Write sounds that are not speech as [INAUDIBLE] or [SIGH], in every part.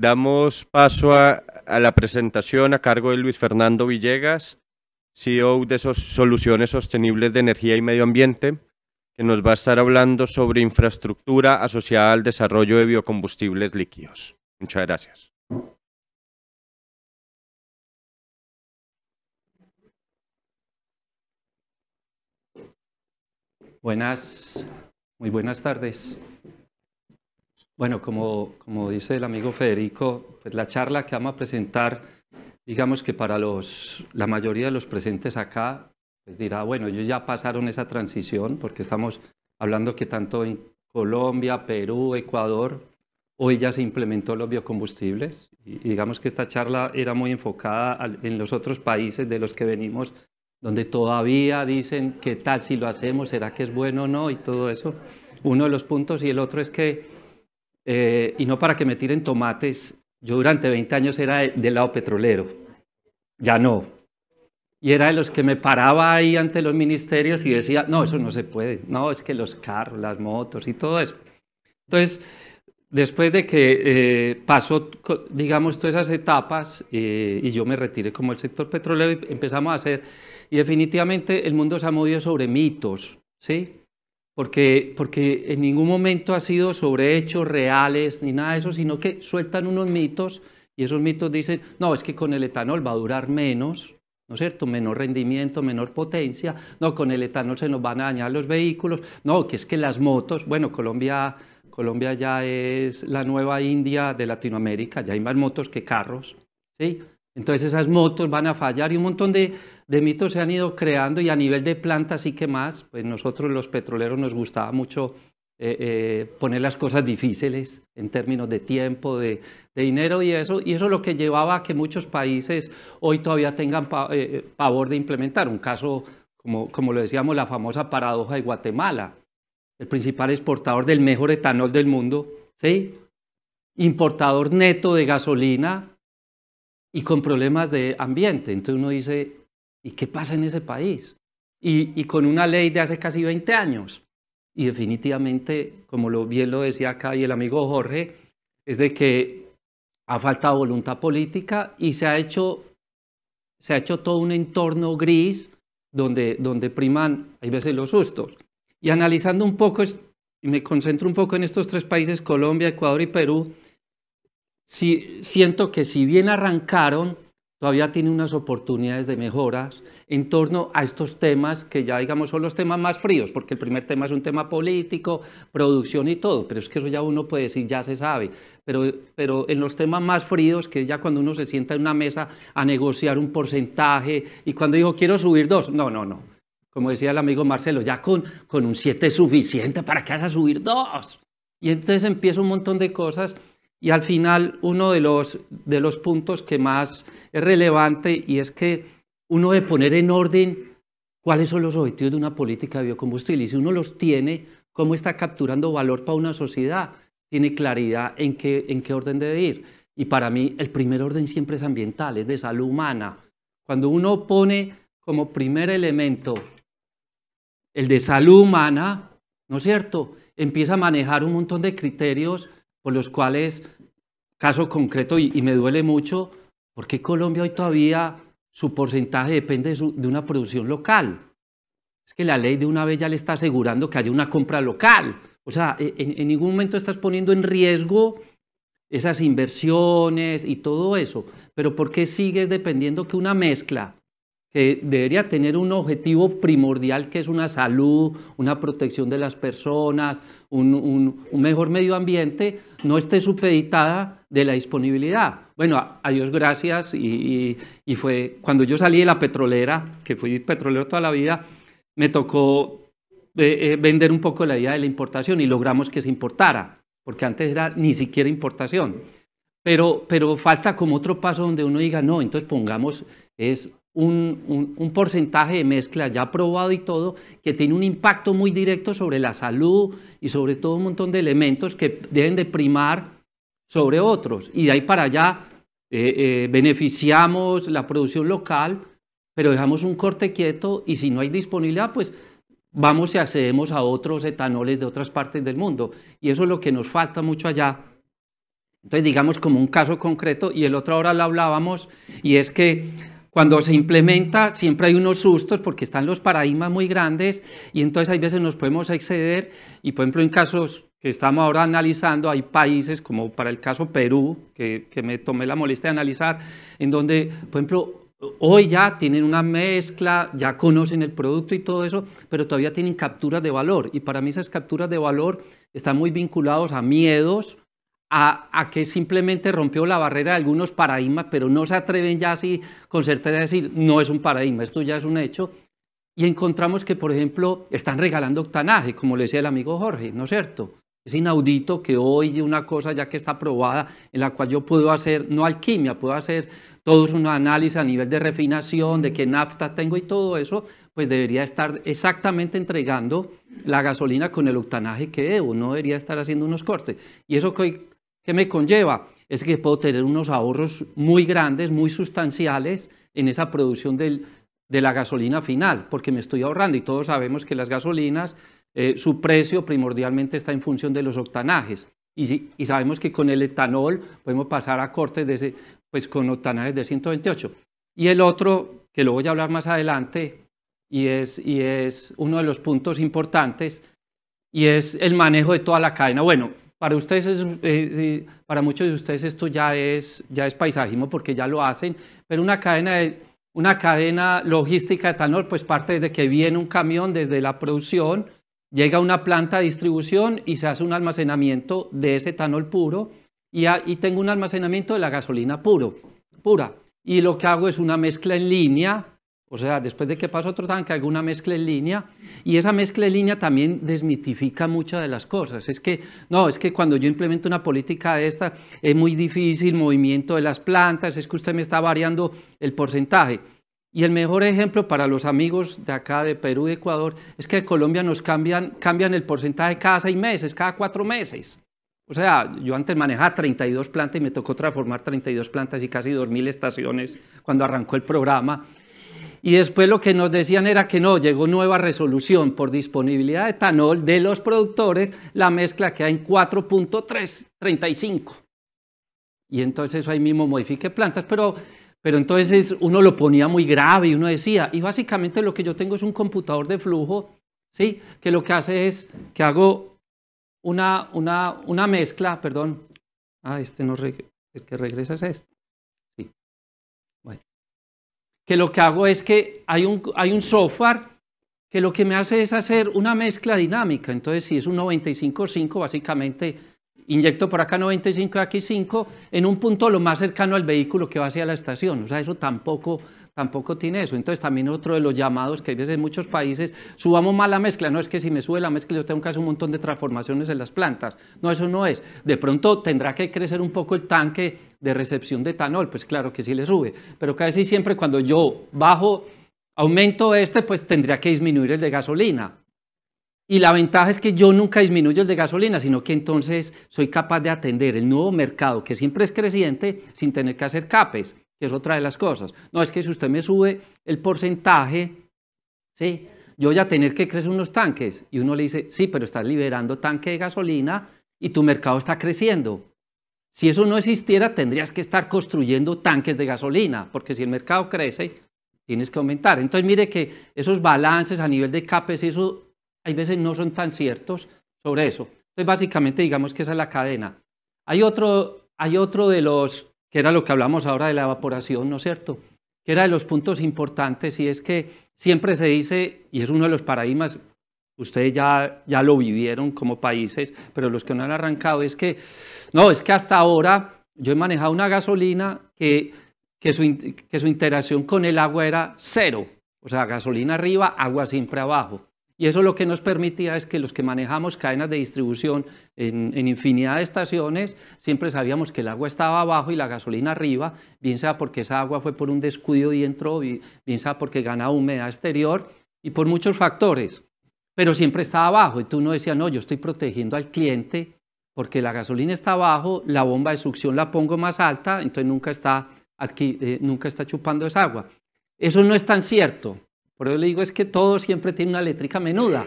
Damos paso a, la presentación a cargo de Luis Fernando Villegas, CEO de Soluciones Sostenibles de Energía y Medio Ambiente, que nos va a estar hablando sobre infraestructura asociada al desarrollo de biocombustibles líquidos. Muchas gracias. Buenas, muy buenas tardes. Bueno, como, como dice el amigo Federico, pues la charla que vamos a presentar, digamos que para los, la mayoría de los presentes acá, pues dirá, bueno, ellos ya pasaron esa transición, porque estamos hablando que tanto en Colombia, Perú, Ecuador, hoy ya se implementó los biocombustibles. Y, digamos que esta charla era muy enfocada en los otros países de los que venimos, donde todavía dicen qué tal si lo hacemos, será que es bueno o no y todo eso. Uno de los puntos y el otro es que eh, y no para que me tiren tomates. Yo durante 20 años era del lado petrolero, ya no. Y era de los que me paraba ahí ante los ministerios y decía, no, eso no se puede, no, es que los carros, las motos y todo eso. Entonces, después de que eh, pasó, digamos, todas esas etapas eh, y yo me retiré como el sector petrolero, empezamos a hacer, y definitivamente el mundo se ha movido sobre mitos, ¿sí? porque, porque en ningún momento ha sido sobre hechos reales ni nada de eso, sino que sueltan unos mitos y esos mitos dicen, no, es que con el etanol va a durar menos, ¿no es cierto? Menor rendimiento, menor potencia, no, con el etanol se nos van a dañar los vehículos, no, que es que las motos, bueno, Colombia, Colombia ya es la nueva India de Latinoamérica, ya hay más motos que carros, ¿sí? Entonces esas motos van a fallar y un montón de, de mitos se han ido creando y a nivel de plantas y que más, pues nosotros los petroleros nos gustaba mucho eh, eh, poner las cosas difíciles en términos de tiempo, de, dinero y eso, y eso lo que llevaba a que muchos países hoy todavía tengan eh, pavor de implementar. Un caso, como, como lo decíamos, la famosa paradoja de Guatemala, el principal exportador del mejor etanol del mundo, ¿sí? importador neto de gasolina y con problemas de ambiente. Entonces uno dice, ¿Y qué pasa en ese país? Y, con una ley de hace casi 20 años. Y definitivamente, como lo, bien lo decía acá y el amigo Jorge, es de que ha faltado voluntad política y se ha hecho, se ha hecho todo un entorno gris donde, donde priman, hay veces, los sustos. Y analizando un poco, y me concentro un poco en estos tres países, Colombia, Ecuador y Perú, si, siento que si bien arrancaron, todavía tiene unas oportunidades de mejoras en torno a estos temas que ya digamos son los temas más fríos, porque el primer tema es un tema político, producción y todo, pero es que eso ya uno puede decir, ya se sabe, pero, pero en los temas más fríos, que ya cuando uno se sienta en una mesa a negociar un porcentaje y cuando digo quiero subir dos, no, no, no, como decía el amigo Marcelo, ya con, con un siete es suficiente para que haga subir dos. Y entonces empieza un montón de cosas y al final, uno de los, de los puntos que más es relevante y es que uno debe poner en orden cuáles son los objetivos de una política de biocombustible. Y si uno los tiene, cómo está capturando valor para una sociedad, tiene claridad en qué, en qué orden debe ir. Y para mí, el primer orden siempre es ambiental, es de salud humana. Cuando uno pone como primer elemento el de salud humana, ¿no es cierto? Empieza a manejar un montón de criterios los cuales, caso concreto, y, me duele mucho, porque Colombia hoy todavía su porcentaje depende de, una producción local. Es que la ley de una vez ya le está asegurando que haya una compra local. O sea, e, en, en ningún momento estás poniendo en riesgo esas inversiones y todo eso. Pero ¿por qué sigues dependiendo que una mezcla que debería tener un objetivo primordial que es una salud, una protección de las personas, un, mejor medio ambiente no esté supeditada de la disponibilidad. Bueno, a Dios gracias y, fue cuando yo salí de la petrolera, que fui petrolero toda la vida, me tocó eh, eh, vender un poco la idea de la importación y logramos que se importara, porque antes era ni siquiera importación. Pero, pero falta como otro paso donde uno diga, no, entonces pongamos es un, porcentaje de mezcla ya probado y todo, que tiene un impacto muy directo sobre la salud y sobre todo un montón de elementos que deben de primar sobre otros. Y de ahí para allá eh, eh, beneficiamos la producción local, pero dejamos un corte quieto y si no hay disponibilidad, pues vamos y accedemos a otros etanoles de otras partes del mundo. Y eso es lo que nos falta mucho allá. Entonces, digamos como un caso concreto, y el otro ahora lo hablábamos, y es que cuando se implementa siempre hay unos sustos porque están los paradigmas muy grandes y entonces hay veces nos podemos exceder y por ejemplo en casos que estamos ahora analizando, hay países como para el caso Perú, que, que me tomé la molestia de analizar, en donde por ejemplo Hoy ya tienen una mezcla, ya conocen el producto y todo eso, pero todavía tienen capturas de valor. Y para mí esas capturas de valor están muy vinculados a miedos, a, que simplemente rompió la barrera de algunos paradigmas, pero no se atreven ya así con certeza a decir, no es un paradigma, esto ya es un hecho. Y encontramos que, por ejemplo, están regalando octanaje, como le decía el amigo Jorge, ¿no es cierto? Es inaudito que hoy una cosa ya que está probada en la cual yo puedo hacer, no alquimia, puedo hacer todos unos análisis a nivel de refinación, de qué nafta tengo y todo eso, pues debería estar exactamente entregando la gasolina con el octanaje que debo, no debería estar haciendo unos cortes. Y eso que ¿Qué me conlleva? Es que puedo tener unos ahorros muy grandes, muy sustanciales en esa producción de la gasolina final, porque me estoy ahorrando y todos sabemos que las gasolinas, eh, su precio primordialmente está en función de los octanajes. Y, sabemos que con el etanol podemos pasar a cortes de pues con octanajes de 128. Y el otro, que lo voy a hablar más adelante, y es, y es uno de los puntos importantes, y es el manejo de toda la cadena. Bueno, para ustedes, eh, para muchos de ustedes esto ya es, ya es paisajismo porque ya lo hacen, pero una cadena, de, una cadena logística de etanol pues parte desde que viene un camión desde la producción, llega a una planta de distribución y se hace un almacenamiento de ese etanol puro y, y tengo un almacenamiento de la gasolina puro, pura. Y lo que hago es una mezcla en línea o sea, después de que pasa otro tanque, hago una mezcla en línea y esa mezcla en línea también desmitifica muchas de las cosas. Es que, no, es que cuando yo implemento una política de esta, es muy difícil movimiento de las plantas, es que usted me está variando el porcentaje. Y el mejor ejemplo para los amigos de acá, de Perú y Ecuador, es que en Colombia nos cambian, cambian el porcentaje cada seis meses, cada cuatro meses. O sea, yo antes manejaba 32 plantas y me tocó transformar 32 plantas y casi 2.000 estaciones cuando arrancó el programa. Y después lo que nos decían era que no, llegó nueva resolución por disponibilidad de etanol de los productores, la mezcla queda en 4.335. Y entonces eso ahí mismo modifique plantas, pero, pero entonces uno lo ponía muy grave y uno decía, y básicamente lo que yo tengo es un computador de flujo, ¿sí? que lo que hace es que hago una, una, mezcla, perdón, ah, este no, el que regresa es este que lo que hago es que hay un, hay un software que lo que me hace es hacer una mezcla dinámica. Entonces, si es un 95-5, básicamente inyecto por acá 95 y aquí 5 en un punto lo más cercano al vehículo que va hacia la estación. O sea, eso tampoco, tampoco tiene eso. Entonces, también otro de los llamados que hay veces en muchos países, subamos más la mezcla. No es que si me sube la mezcla yo tengo que hacer un montón de transformaciones en las plantas. No, eso no es. De pronto tendrá que crecer un poco el tanque de recepción de etanol, pues claro que sí le sube. Pero casi siempre cuando yo bajo, aumento este, pues tendría que disminuir el de gasolina. Y la ventaja es que yo nunca disminuyo el de gasolina, sino que entonces soy capaz de atender el nuevo mercado, que siempre es creciente, sin tener que hacer capes, que es otra de las cosas. No, es que si usted me sube el porcentaje, ¿sí? yo voy a tener que crecer unos tanques. Y uno le dice, sí, pero estás liberando tanque de gasolina y tu mercado está creciendo. Si eso no existiera, tendrías que estar construyendo tanques de gasolina, porque si el mercado crece, tienes que aumentar. Entonces, mire que esos balances a nivel de CAPES, eso hay veces no son tan ciertos sobre eso. Entonces, básicamente, digamos que esa es la cadena. Hay otro, hay otro de los, que era lo que hablamos ahora de la evaporación, ¿no es cierto? Que era de los puntos importantes y es que siempre se dice, y es uno de los paradigmas Ustedes ya, ya lo vivieron como países, pero los que no han arrancado es que, no, es que hasta ahora yo he manejado una gasolina que, que, su, interacción con el agua era cero. O sea, gasolina arriba, agua siempre abajo. Y eso lo que nos permitía es que los que manejamos cadenas de distribución en, en, infinidad de estaciones, siempre sabíamos que el agua estaba abajo y la gasolina arriba, bien sea porque esa agua fue por un descuido y entró, bien sea porque ganaba humedad exterior y por muchos factores pero siempre está abajo. Y tú no decías, no, yo estoy protegiendo al cliente porque la gasolina está abajo, la bomba de succión la pongo más alta, entonces nunca está, aquí, eh, nunca está chupando esa agua. Eso no es tan cierto. Por eso le digo, es que todo siempre tiene una eléctrica menuda.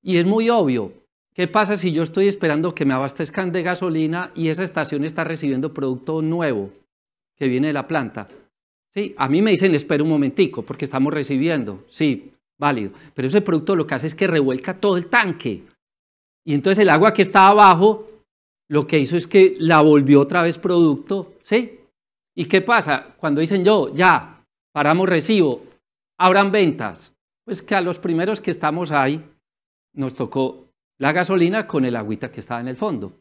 Y es muy obvio. ¿Qué pasa si yo estoy esperando que me abastezcan de gasolina y esa estación está recibiendo producto nuevo que viene de la planta? Sí, a mí me dicen, espera un momentico, porque estamos recibiendo. Sí, válido. Pero ese producto lo que hace es que revuelca todo el tanque. Y entonces el agua que estaba abajo lo que hizo es que la volvió otra vez producto, ¿sí? ¿Y qué pasa? Cuando dicen yo, ya, paramos recibo, abran ventas, pues que a los primeros que estamos ahí nos tocó la gasolina con el agüita que estaba en el fondo.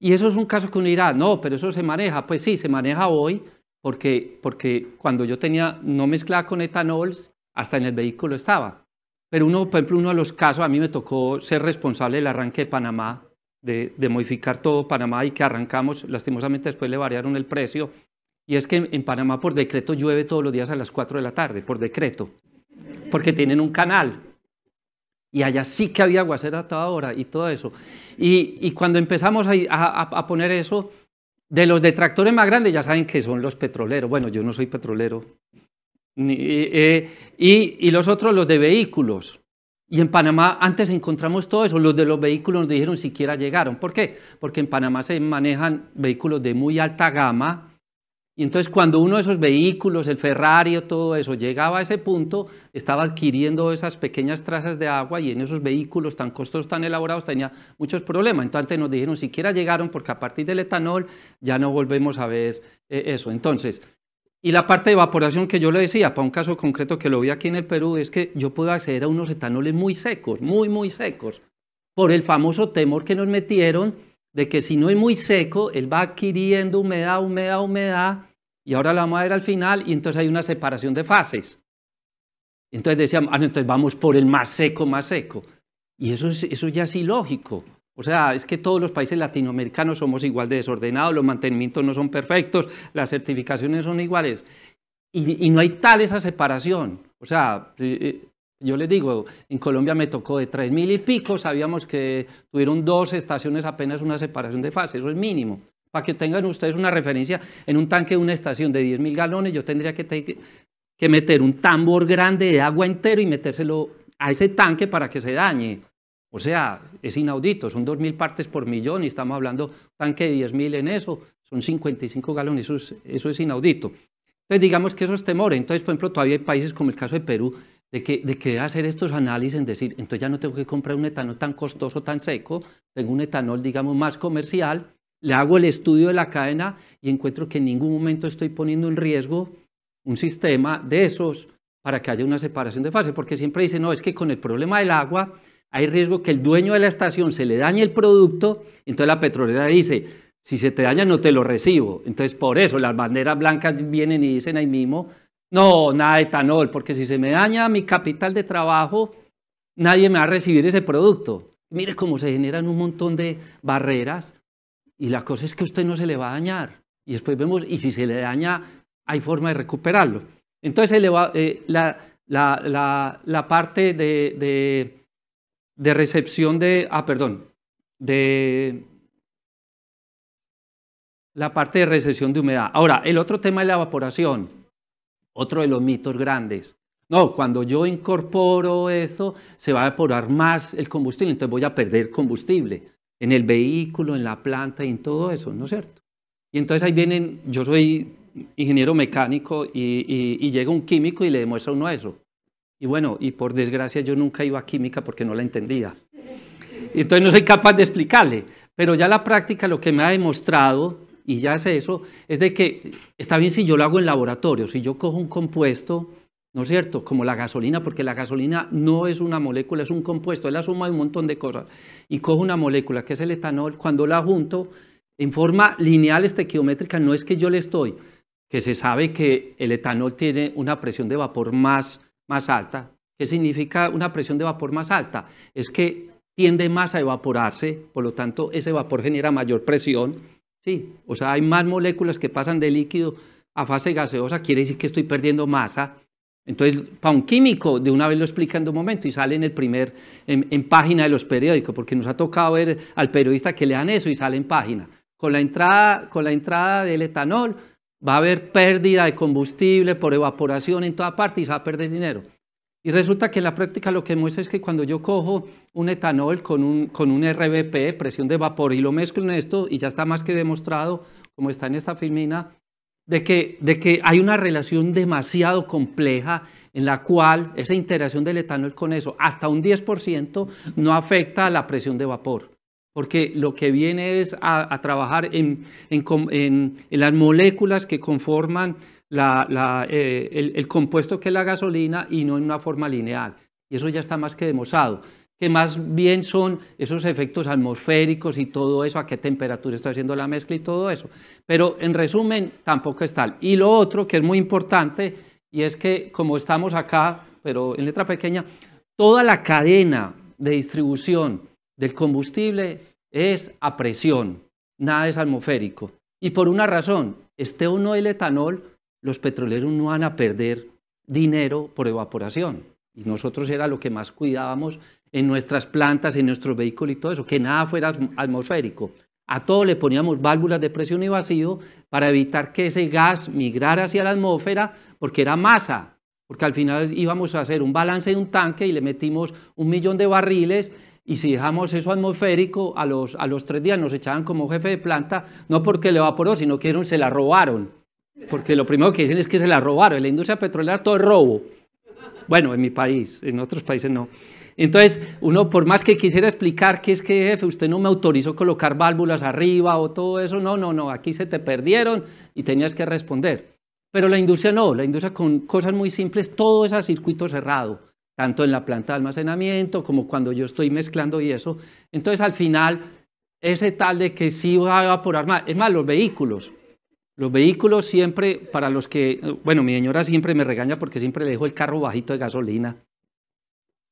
Y eso es un caso que uno dirá, no, pero eso se maneja. Pues sí, se maneja hoy porque, porque cuando yo tenía, no mezclaba con etanol, hasta en el vehículo estaba. Pero uno, por ejemplo, uno de los casos, a mí me tocó ser responsable del arranque de Panamá, de, modificar todo Panamá y que arrancamos, lastimosamente después le variaron el precio. Y es que en Panamá por decreto llueve todos los días a las 4 de la tarde, por decreto, porque tienen un canal. Y allá sí que había aguacero a toda hora y todo eso. Y, cuando empezamos a, a poner eso, de los detractores más grandes ya saben que son los petroleros. Bueno, yo no soy petrolero, eh, eh, y, los otros, los de vehículos. Y en Panamá antes encontramos todo eso. Los de los vehículos nos dijeron siquiera llegaron. ¿Por qué? Porque en Panamá se manejan vehículos de muy alta gama. Y entonces cuando uno de esos vehículos, el Ferrari o todo eso, llegaba a ese punto, estaba adquiriendo esas pequeñas trazas de agua y en esos vehículos tan costosos, tan elaborados, tenía muchos problemas. Entonces nos dijeron siquiera llegaron porque a partir del etanol ya no volvemos a ver eh, eso. Entonces, y la parte de evaporación que yo le decía, para un caso concreto que lo vi aquí en el Perú, es que yo puedo acceder a unos etanoles muy secos, muy, muy secos, por el famoso temor que nos metieron de que si no es muy seco, él va adquiriendo humedad, humedad, humedad, y ahora la vamos a ver al final, y entonces hay una separación de fases. Entonces decíamos, ah, entonces vamos por el más seco, más seco. Y eso, es, eso ya es ilógico. O sea, es que todos los países latinoamericanos somos igual de desordenados, los mantenimientos no son perfectos, las certificaciones son iguales. Y, no hay tal esa separación. O sea, eh, eh, yo les digo, en Colombia me tocó de 3.000 y pico, sabíamos que tuvieron dos estaciones apenas una separación de fase, eso es mínimo. Para que tengan ustedes una referencia, en un tanque de una estación de 10.000 galones, yo tendría que, que meter un tambor grande de agua entero y metérselo a ese tanque para que se dañe. O sea, es inaudito, son 2.000 partes por millón y estamos hablando tanque de 10.000 en eso, son 55 galones, eso es, eso es inaudito. Entonces, digamos que eso es temor, entonces, por ejemplo, todavía hay países como el caso de Perú, de que, de hacer estos análisis, en decir, entonces ya no tengo que comprar un etanol tan costoso, tan seco, tengo un etanol, digamos, más comercial, le hago el estudio de la cadena y encuentro que en ningún momento estoy poniendo en riesgo un sistema de esos para que haya una separación de fase, porque siempre dicen, no, es que con el problema del agua hay riesgo que el dueño de la estación se le dañe el producto, entonces la petrolera dice, si se te daña no te lo recibo. Entonces por eso las banderas blancas vienen y dicen ahí mismo, no, nada de etanol, porque si se me daña mi capital de trabajo, nadie me va a recibir ese producto. Mire cómo se generan un montón de barreras y la cosa es que usted no se le va a dañar. Y después vemos, y si se le daña, hay forma de recuperarlo. Entonces, eh, la, parte de de recepción de, ah, perdón, de la parte de recepción de humedad. Ahora, el otro tema es la evaporación, otro de los mitos grandes. No, cuando yo incorporo eso, se va a evaporar más el combustible, entonces voy a perder combustible en el vehículo, en la planta y en todo eso, ¿no es cierto? Y entonces ahí vienen, yo soy ingeniero mecánico y, y, y llega un químico y le demuestra uno eso. Y bueno, y por desgracia yo nunca iba a química porque no la entendía. Entonces no soy capaz de explicarle, pero ya la práctica lo que me ha demostrado, y ya es eso, es de que está bien si yo lo hago en laboratorio, si yo cojo un compuesto, ¿no es cierto? Como la gasolina, porque la gasolina no es una molécula, es un compuesto, es la suma de un montón de cosas. Y cojo una molécula que es el etanol, cuando la junto en forma lineal estequiométrica, no es que yo le estoy, que se sabe que el etanol tiene una presión de vapor más más alta. ¿Qué significa una presión de vapor más alta? Es que tiende más a evaporarse, por lo tanto ese vapor genera mayor presión. Sí, o sea, hay más moléculas que pasan de líquido a fase gaseosa, quiere decir que estoy perdiendo masa. Entonces, para un químico, de una vez lo explica en un momento y sale en el primer, en, página de los periódicos, porque nos ha tocado ver al periodista que lean eso y sale en página. Con la entrada, con la entrada del etanol, va a haber pérdida de combustible por evaporación en toda parte y se va a perder dinero. Y resulta que en la práctica lo que muestra es que cuando yo cojo un etanol con un, con un RBP, presión de vapor, y lo mezclo en esto, y ya está más que demostrado, como está en esta filmina, de que, de que hay una relación demasiado compleja en la cual esa interacción del etanol con eso, hasta un 10%, no afecta a la presión de vapor porque lo que viene es a, trabajar en, las moléculas que conforman eh, el, el, compuesto que es la gasolina y no en una forma lineal. Y eso ya está más que demostrado, que más bien son esos efectos atmosféricos y todo eso, a qué temperatura está haciendo la mezcla y todo eso. Pero en resumen, tampoco es tal. Y lo otro que es muy importante, y es que como estamos acá, pero en letra pequeña, toda la cadena de distribución, del combustible es a presión, nada es atmosférico. Y por una razón, este o no el etanol, los petroleros no van a perder dinero por evaporación. Y nosotros era lo que más cuidábamos en nuestras plantas, en nuestros vehículos y todo eso, que nada fuera atmosférico. A todo le poníamos válvulas de presión y vacío para evitar que ese gas migrara hacia la atmósfera porque era masa, porque al final íbamos a hacer un balance de un tanque y le metimos un millón de barriles y si dejamos eso atmosférico, a los, tres días nos echaban como jefe de planta, no porque le evaporó, sino que se la robaron. Porque lo primero que dicen es que se la robaron. En la industria petrolera todo es robo. Bueno, en mi país, en otros países no. Entonces, uno, por más que quisiera explicar que es que, jefe, usted no me autorizó colocar válvulas arriba o todo eso, no, no, no, aquí se te perdieron y tenías que responder. Pero la industria no, la industria con cosas muy simples, todo es a circuito cerrado tanto en la planta de almacenamiento como cuando yo estoy mezclando y eso. Entonces al final, ese tal de que sí va a evaporar más, es más, los vehículos. Los vehículos siempre, para los que, bueno, mi señora siempre me regaña porque siempre le dejo el carro bajito de gasolina.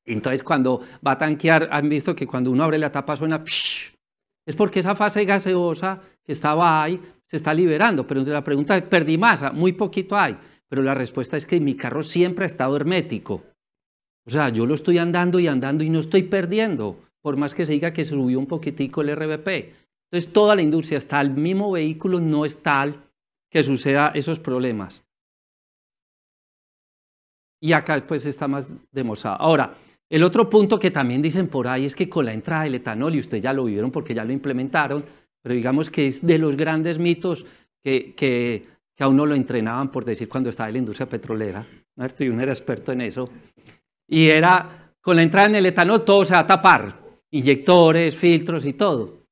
Entonces cuando va a tanquear, han visto que cuando uno abre la tapa suena, es porque esa fase gaseosa que estaba ahí se está liberando. Pero la pregunta es, perdí masa, muy poquito hay. Pero la respuesta es que mi carro siempre ha estado hermético. O sea, yo lo estoy andando y andando y no estoy perdiendo, por más que se diga que subió un poquitico el RBP. Entonces, toda la industria está al mismo vehículo, no es tal que suceda esos problemas. Y acá pues está más demostrado. Ahora, el otro punto que también dicen por ahí es que con la entrada del etanol, y ustedes ya lo vieron porque ya lo implementaron, pero digamos que es de los grandes mitos que, aún no lo entrenaban por decir cuando estaba en la industria petrolera, ¿no? y era experto en eso, y era con la entrada en el etanol todo se va a tapar, inyectores, filtros y todo.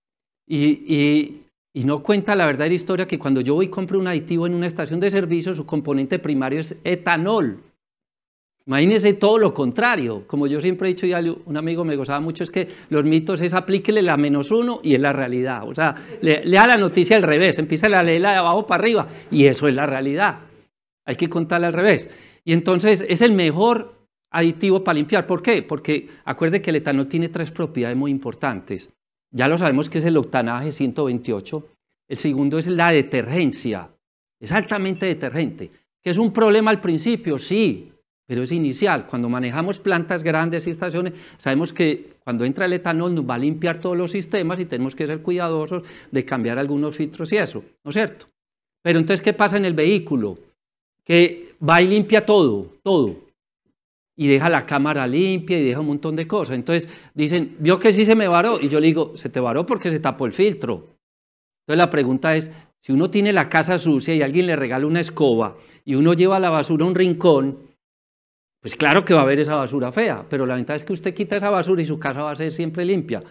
Y, y, no cuenta la verdadera historia que cuando yo voy y compro un aditivo en una estación de servicio, su componente primario es etanol. Imagínense todo lo contrario. Como yo siempre he dicho y un amigo me gozaba mucho, es que los mitos es aplíquele la menos uno y es la realidad. O sea, lea la noticia al revés, empieza a leerla de abajo para arriba y eso es la realidad. Hay que contarla al revés. Y entonces es el mejor aditivo para limpiar. ¿Por qué? Porque acuerde que el etanol tiene tres propiedades muy importantes. Ya lo sabemos que es el octanaje 128. El segundo es la detergencia. Es altamente detergente. ¿Que es un problema al principio? Sí, pero es inicial. Cuando manejamos plantas grandes y estaciones, sabemos que cuando entra el etanol nos va a limpiar todos los sistemas y tenemos que ser cuidadosos de cambiar algunos filtros y eso, ¿no es cierto? Pero entonces, ¿qué pasa en el vehículo? Que va y limpia todo, todo y deja la cámara limpia y deja un montón de cosas. Entonces dicen, vio que sí se me varó. Y yo le digo, se te varó porque se tapó el filtro. Entonces la pregunta es, si uno tiene la casa sucia y alguien le regala una escoba y uno lleva la basura a un rincón, pues claro que va a haber esa basura fea, pero la ventaja es que usted quita esa basura y su casa va a ser siempre limpia.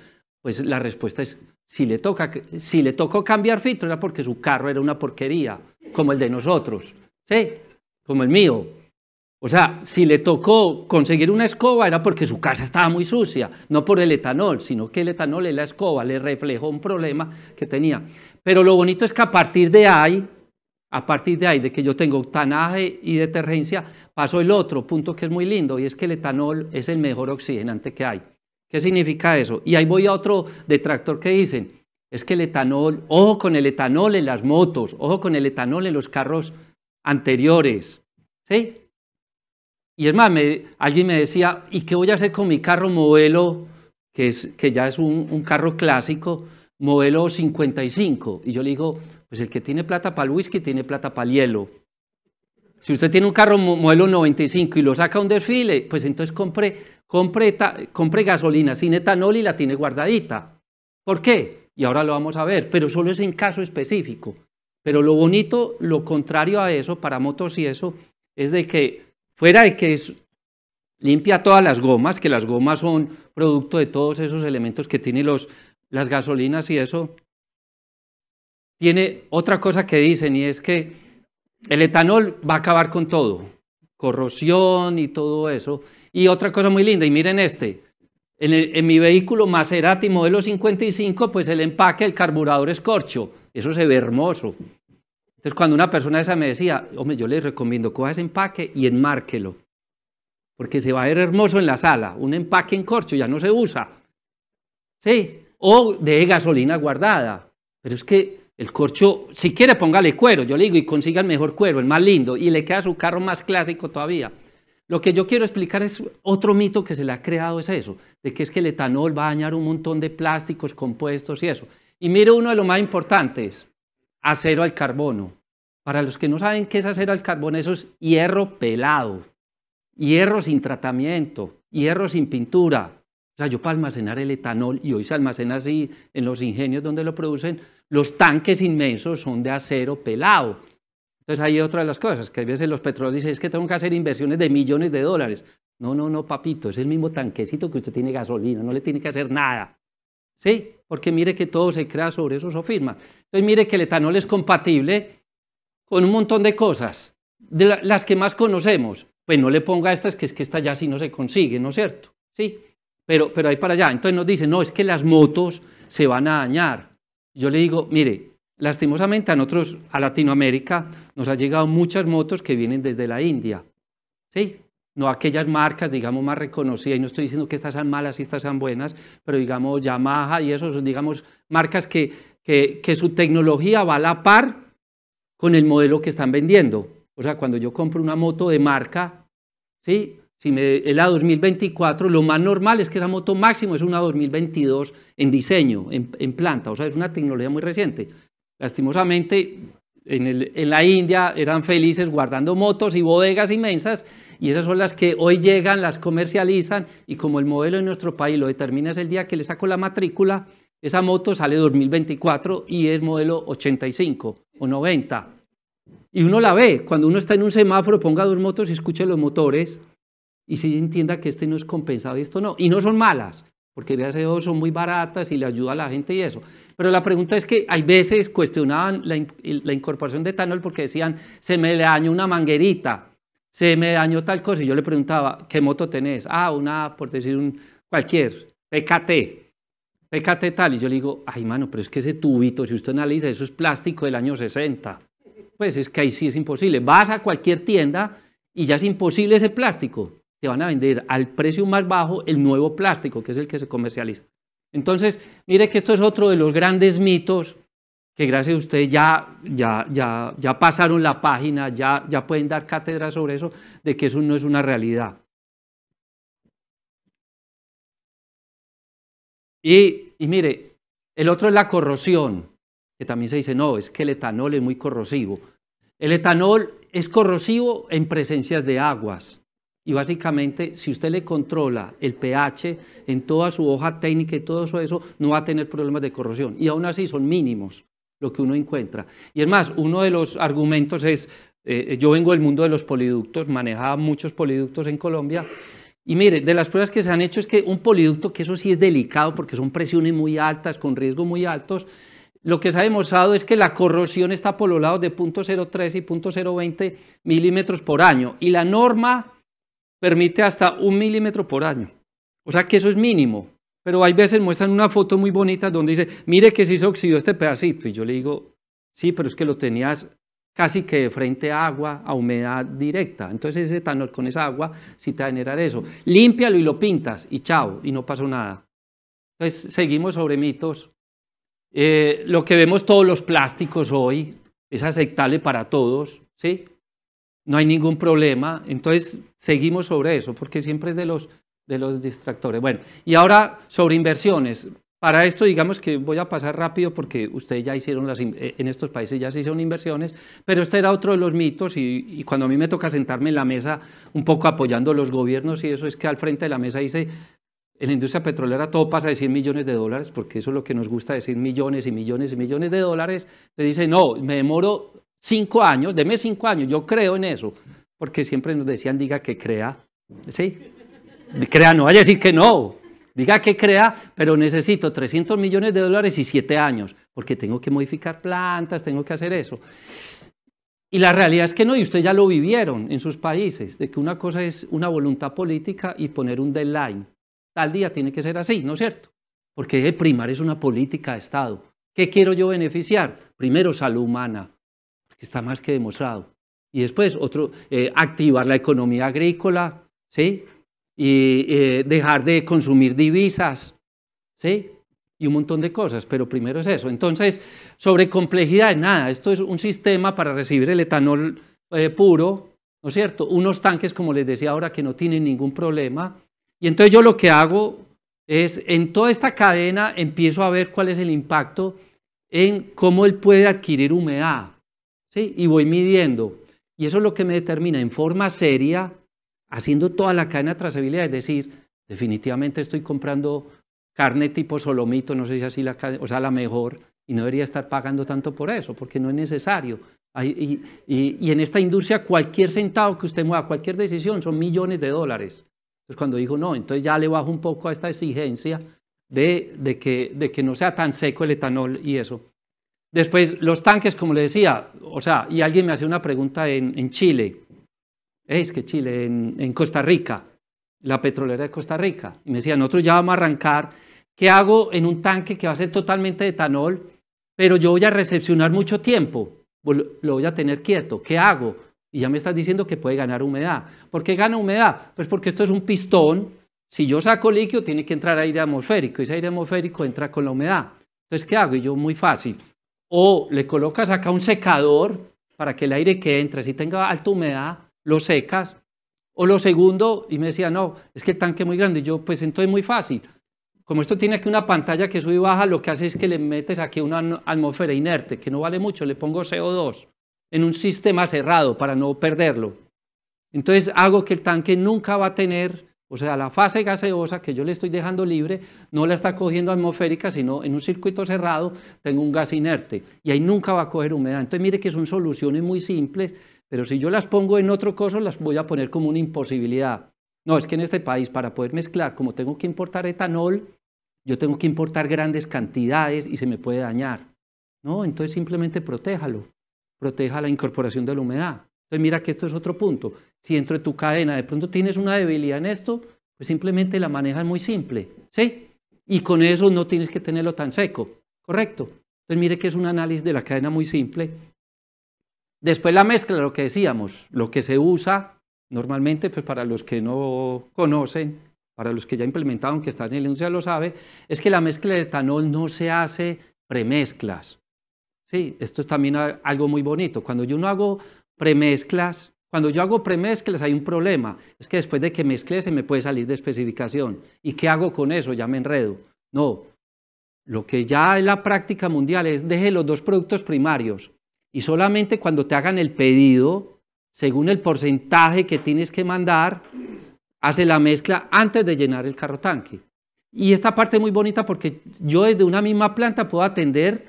Pues la respuesta es, si le, toca, si le tocó cambiar filtro era porque su carro era una porquería, como el de nosotros, ¿sí? Como el mío. O sea, si le tocó conseguir una escoba era porque su casa estaba muy sucia, no por el etanol, sino que el etanol en la escoba, le reflejó un problema que tenía. Pero lo bonito es que a partir de ahí, a partir de ahí, de que yo tengo tanaje y detergencia, pasó el otro punto que es muy lindo y es que el etanol es el mejor oxigenante que hay. ¿Qué significa eso? Y ahí voy a otro detractor que dicen, es que el etanol, ojo con el etanol en las motos, ojo con el etanol en los carros anteriores. ¿Sí? Y es más, alguien me decía, ¿y qué voy a hacer con mi carro modelo, que, es, que ya es un, carro clásico, modelo 55? Y yo le digo, pues el que tiene plata para el whisky tiene plata para el hielo. Si usted tiene un carro modelo 95 y lo saca a un desfile, pues entonces compre, compre gasolina sin etanol y la tiene guardadita. ¿Por qué? Y ahora lo vamos a ver, pero solo es en caso específico. Pero lo bonito, lo contrario a eso, para motos y eso, es de que Fuera de que limpia todas las gomas, que las gomas son producto de todos esos elementos que tienen los, las gasolinas y eso. Tiene otra cosa que dicen y es que el etanol va a acabar con todo, corrosión y todo eso. Y otra cosa muy linda, y miren este, en, mi vehículo Maserati modelo 55, pues el empaque, el carburador es corcho, eso se ve hermoso. Entonces, cuando una persona esa me decía, hombre, yo le recomiendo coja ese empaque y enmárquelo, porque se va a ver hermoso en la sala. Un empaque en corcho ya no se usa. ¿Sí? O de gasolina guardada. Pero es que el corcho, si quiere, póngale cuero. Yo le digo, y consiga el mejor cuero, el más lindo, y le queda su carro más clásico todavía. Lo que yo quiero explicar es otro mito que se le ha creado es eso, de que es que el etanol va a dañar un montón de plásticos, compuestos y eso. Y mire uno de los más importantes, acero al carbono. Para los que no saben qué es acero al carbono, eso es hierro pelado, hierro sin tratamiento, hierro sin pintura. O sea, yo para almacenar el etanol, y hoy se almacena así en los ingenios donde lo producen, los tanques inmensos son de acero pelado. Entonces ahí otra de las cosas, que a veces los petróleos dicen, es que tengo que hacer inversiones de millones de dólares. No, no, no, papito, es el mismo tanquecito que usted tiene gasolina, no le tiene que hacer nada. ¿Sí? Porque mire que todo se crea sobre esos firma entonces mire que el etanol es compatible con un montón de cosas, de las que más conocemos. Pues no le ponga estas, que es que estas ya sí no se consigue, ¿no es cierto? Sí, pero, pero para allá. Entonces nos dice no, es que las motos se van a dañar. Yo le digo, mire, lastimosamente a nosotros, a Latinoamérica, nos han llegado muchas motos que vienen desde la India, ¿sí? No aquellas marcas, digamos, más reconocidas, y no estoy diciendo que estas sean malas y estas sean buenas, pero digamos Yamaha y esos, digamos, marcas que que, que, su tecnología va a la par con el modelo que están vendiendo. O sea, cuando yo compro una moto de marca, ¿sí? si me, es la 2024, lo más normal es que esa moto máximo es una 2022 en diseño, en, en planta. O sea, es una tecnología muy reciente. Lastimosamente, en, el, en la India eran felices guardando motos y bodegas inmensas y esas son las que hoy llegan, las comercializan y como el modelo en nuestro país lo determina es el día que le saco la matrícula, esa moto sale 2024 y es modelo 85 o 90. Y uno la ve, cuando uno está en un semáforo, ponga dos motos y escuche los motores y se entienda que este no es compensado y esto no. Y no son malas, porque el a son muy baratas y le ayuda a la gente y eso. Pero la pregunta es que hay veces cuestionaban la, incorporación de etanol porque decían, se me dañó una manguerita, se me dañó tal cosa. Y yo le preguntaba, ¿qué moto tenés? Ah, una, por decir, un cualquier, PKT de tal, Y yo le digo, ay, mano, pero es que ese tubito, si usted analiza, eso es plástico del año 60. Pues es que ahí sí es imposible. Vas a cualquier tienda y ya es imposible ese plástico. Te van a vender al precio más bajo el nuevo plástico, que es el que se comercializa. Entonces, mire que esto es otro de los grandes mitos que gracias a ustedes ya, ya, pasaron la página, ya, ya pueden dar cátedra sobre eso, de que eso no es una realidad. Y, mire, el otro es la corrosión, que también se dice, no, es que el etanol es muy corrosivo. El etanol es corrosivo en presencias de aguas. Y básicamente, si usted le controla el pH en toda su hoja técnica y todo eso, no va a tener problemas de corrosión. Y aún así son mínimos lo que uno encuentra. Y es más, uno de los argumentos es, eh, yo vengo del mundo de los poliductos, manejaba muchos poliductos en Colombia, y mire, de las pruebas que se han hecho es que un poliducto, que eso sí es delicado porque son presiones muy altas, con riesgos muy altos, lo que se ha demostrado es que la corrosión está por los lados de 0.03 y 0.020 milímetros por año. Y la norma permite hasta un milímetro por año. O sea que eso es mínimo. Pero hay veces muestran una foto muy bonita donde dice, mire que sí se oxidó este pedacito. Y yo le digo, sí, pero es que lo tenías casi que frente a agua, a humedad directa. Entonces ese etanol con esa agua sí te va a generar eso. Límpialo y lo pintas y chao, y no pasó nada. Entonces seguimos sobre mitos. Eh, lo que vemos todos los plásticos hoy es aceptable para todos, ¿sí? No hay ningún problema. Entonces seguimos sobre eso, porque siempre es de los, de los distractores. Bueno, y ahora sobre inversiones. Para esto, digamos que voy a pasar rápido porque ustedes ya hicieron las, eh, en estos países ya se hicieron inversiones, pero este era otro de los mitos y, cuando a mí me toca sentarme en la mesa un poco apoyando los gobiernos y eso es que al frente de la mesa dice, en la industria petrolera todo pasa de 100 millones de dólares, porque eso es lo que nos gusta decir, millones y millones y millones de dólares, Le dice, no, me demoro cinco años, deme cinco años, yo creo en eso, porque siempre nos decían, diga que crea, ¿sí? Crea, no vaya a decir que no, diga que crea, pero necesito 300 millones de dólares y 7 años, porque tengo que modificar plantas, tengo que hacer eso. Y la realidad es que no, y ustedes ya lo vivieron en sus países, de que una cosa es una voluntad política y poner un deadline. Tal día tiene que ser así, ¿no es cierto? Porque el primar es una política de Estado. ¿Qué quiero yo beneficiar? Primero, salud humana, que está más que demostrado. Y después, otro, eh, activar la economía agrícola, ¿sí? y eh, dejar de consumir divisas, ¿sí? Y un montón de cosas, pero primero es eso. Entonces, sobre complejidad, nada, esto es un sistema para recibir el etanol eh, puro, ¿no es cierto? Unos tanques, como les decía ahora, que no tienen ningún problema. Y entonces yo lo que hago es, en toda esta cadena empiezo a ver cuál es el impacto en cómo él puede adquirir humedad, ¿sí? Y voy midiendo. Y eso es lo que me determina en forma seria haciendo toda la cadena de trazabilidad, es decir, definitivamente estoy comprando carne tipo solomito, no sé si así la, o sea, la mejor, y no debería estar pagando tanto por eso, porque no es necesario. Y, en esta industria cualquier centavo que usted mueva, cualquier decisión son millones de dólares. Entonces cuando dijo no, entonces ya le bajo un poco a esta exigencia de, que, de que no sea tan seco el etanol y eso. Después, los tanques, como le decía, o sea, y alguien me hace una pregunta en Chile, es que Chile, en, Costa Rica, la petrolera de Costa Rica. Y me decían, nosotros ya vamos a arrancar, ¿qué hago en un tanque que va a ser totalmente de etanol, pero yo voy a recepcionar mucho tiempo? Pues lo voy a tener quieto, ¿qué hago? Y ya me estás diciendo que puede ganar humedad. ¿Por qué gana humedad? Pues porque esto es un pistón. Si yo saco líquido, tiene que entrar aire atmosférico. Y ese aire atmosférico entra con la humedad. Entonces, ¿qué hago? Y yo, muy fácil. O le colocas acá un secador para que el aire que entre, si tenga alta humedad, lo secas. O lo segundo, y me decía, no, es que el tanque es muy grande. Y yo, pues entonces muy fácil. Como esto tiene aquí una pantalla que sube y baja, lo que hace es que le metes aquí una atmósfera inerte, que no vale mucho, le pongo CO2 en un sistema cerrado para no perderlo. Entonces hago que el tanque nunca va a tener, o sea, la fase gaseosa que yo le estoy dejando libre, no la está cogiendo atmosférica, sino en un circuito cerrado tengo un gas inerte y ahí nunca va a coger humedad. Entonces mire que son soluciones muy simples pero si yo las pongo en otro coso, las voy a poner como una imposibilidad. No, es que en este país, para poder mezclar, como tengo que importar etanol, yo tengo que importar grandes cantidades y se me puede dañar. No, entonces simplemente protéjalo. Proteja la incorporación de la humedad. Entonces mira que esto es otro punto. Si dentro de tu cadena de pronto tienes una debilidad en esto, pues simplemente la manejas muy simple, ¿sí? Y con eso no tienes que tenerlo tan seco, ¿correcto? Entonces mire que es un análisis de la cadena muy simple Después la mezcla, lo que decíamos, lo que se usa normalmente, pues para los que no conocen, para los que ya implementaron, que están en el ya lo sabe, es que la mezcla de etanol no se hace premezclas. Sí, esto es también algo muy bonito. Cuando yo no hago premezclas, cuando yo hago premezclas hay un problema, es que después de que mezcle se me puede salir de especificación. ¿Y qué hago con eso? Ya me enredo. No, lo que ya es la práctica mundial es deje los dos productos primarios, y solamente cuando te hagan el pedido, según el porcentaje que tienes que mandar, hace la mezcla antes de llenar el carro tanque. Y esta parte es muy bonita porque yo desde una misma planta puedo atender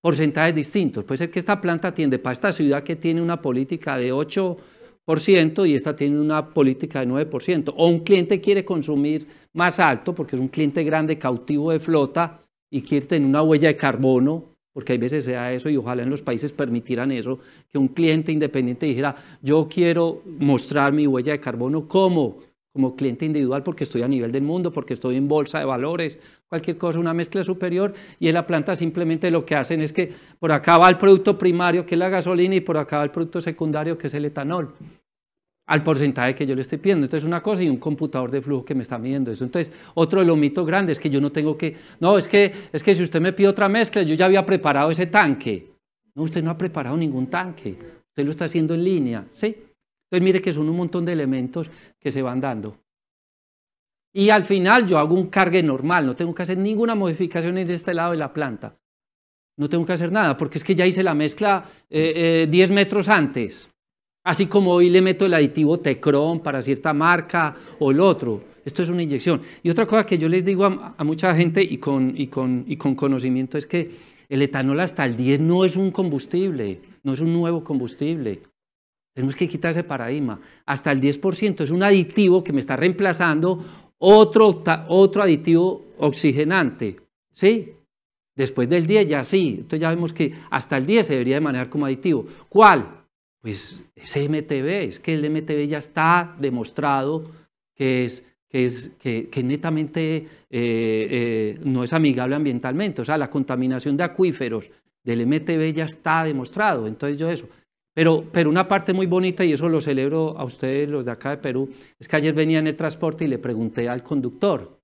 porcentajes distintos. Puede ser que esta planta atiende para esta ciudad que tiene una política de 8% y esta tiene una política de 9%. O un cliente quiere consumir más alto porque es un cliente grande cautivo de flota y quiere tener una huella de carbono porque hay veces sea eso y ojalá en los países permitieran eso, que un cliente independiente dijera, yo quiero mostrar mi huella de carbono como, como cliente individual porque estoy a nivel del mundo, porque estoy en bolsa de valores, cualquier cosa, una mezcla superior, y en la planta simplemente lo que hacen es que por acá va el producto primario, que es la gasolina, y por acá va el producto secundario, que es el etanol al porcentaje que yo le estoy pidiendo. Entonces, una cosa y un computador de flujo que me está midiendo eso. Entonces, otro de los mitos grandes es que yo no tengo que, no, es que, es que si usted me pide otra mezcla, yo ya había preparado ese tanque. No, usted no ha preparado ningún tanque, usted lo está haciendo en línea, ¿sí? Entonces, mire que son un montón de elementos que se van dando. Y al final yo hago un cargue normal, no tengo que hacer ninguna modificación en este lado de la planta. No tengo que hacer nada, porque es que ya hice la mezcla 10 eh, eh, metros antes. Así como hoy le meto el aditivo Tecron para cierta marca o el otro. Esto es una inyección. Y otra cosa que yo les digo a, mucha gente y con, y, con, conocimiento es que el etanol hasta el 10 no es un combustible, no es un nuevo combustible. Tenemos que quitar ese paradigma. Hasta el 10% es un aditivo que me está reemplazando otro, otro aditivo oxigenante. ¿Sí? Después del 10 ya sí. Entonces ya vemos que hasta el 10 se debería de manejar como aditivo. ¿Cuál? pues ese MTV, es que el MTV ya está demostrado que es que, es, que, netamente eh, eh, no es amigable ambientalmente. O sea, la contaminación de acuíferos del MTB ya está demostrado. Entonces yo eso. Pero, pero una parte muy bonita, y eso lo celebro a ustedes, los de acá de Perú, es que ayer venía en el transporte y le pregunté al conductor.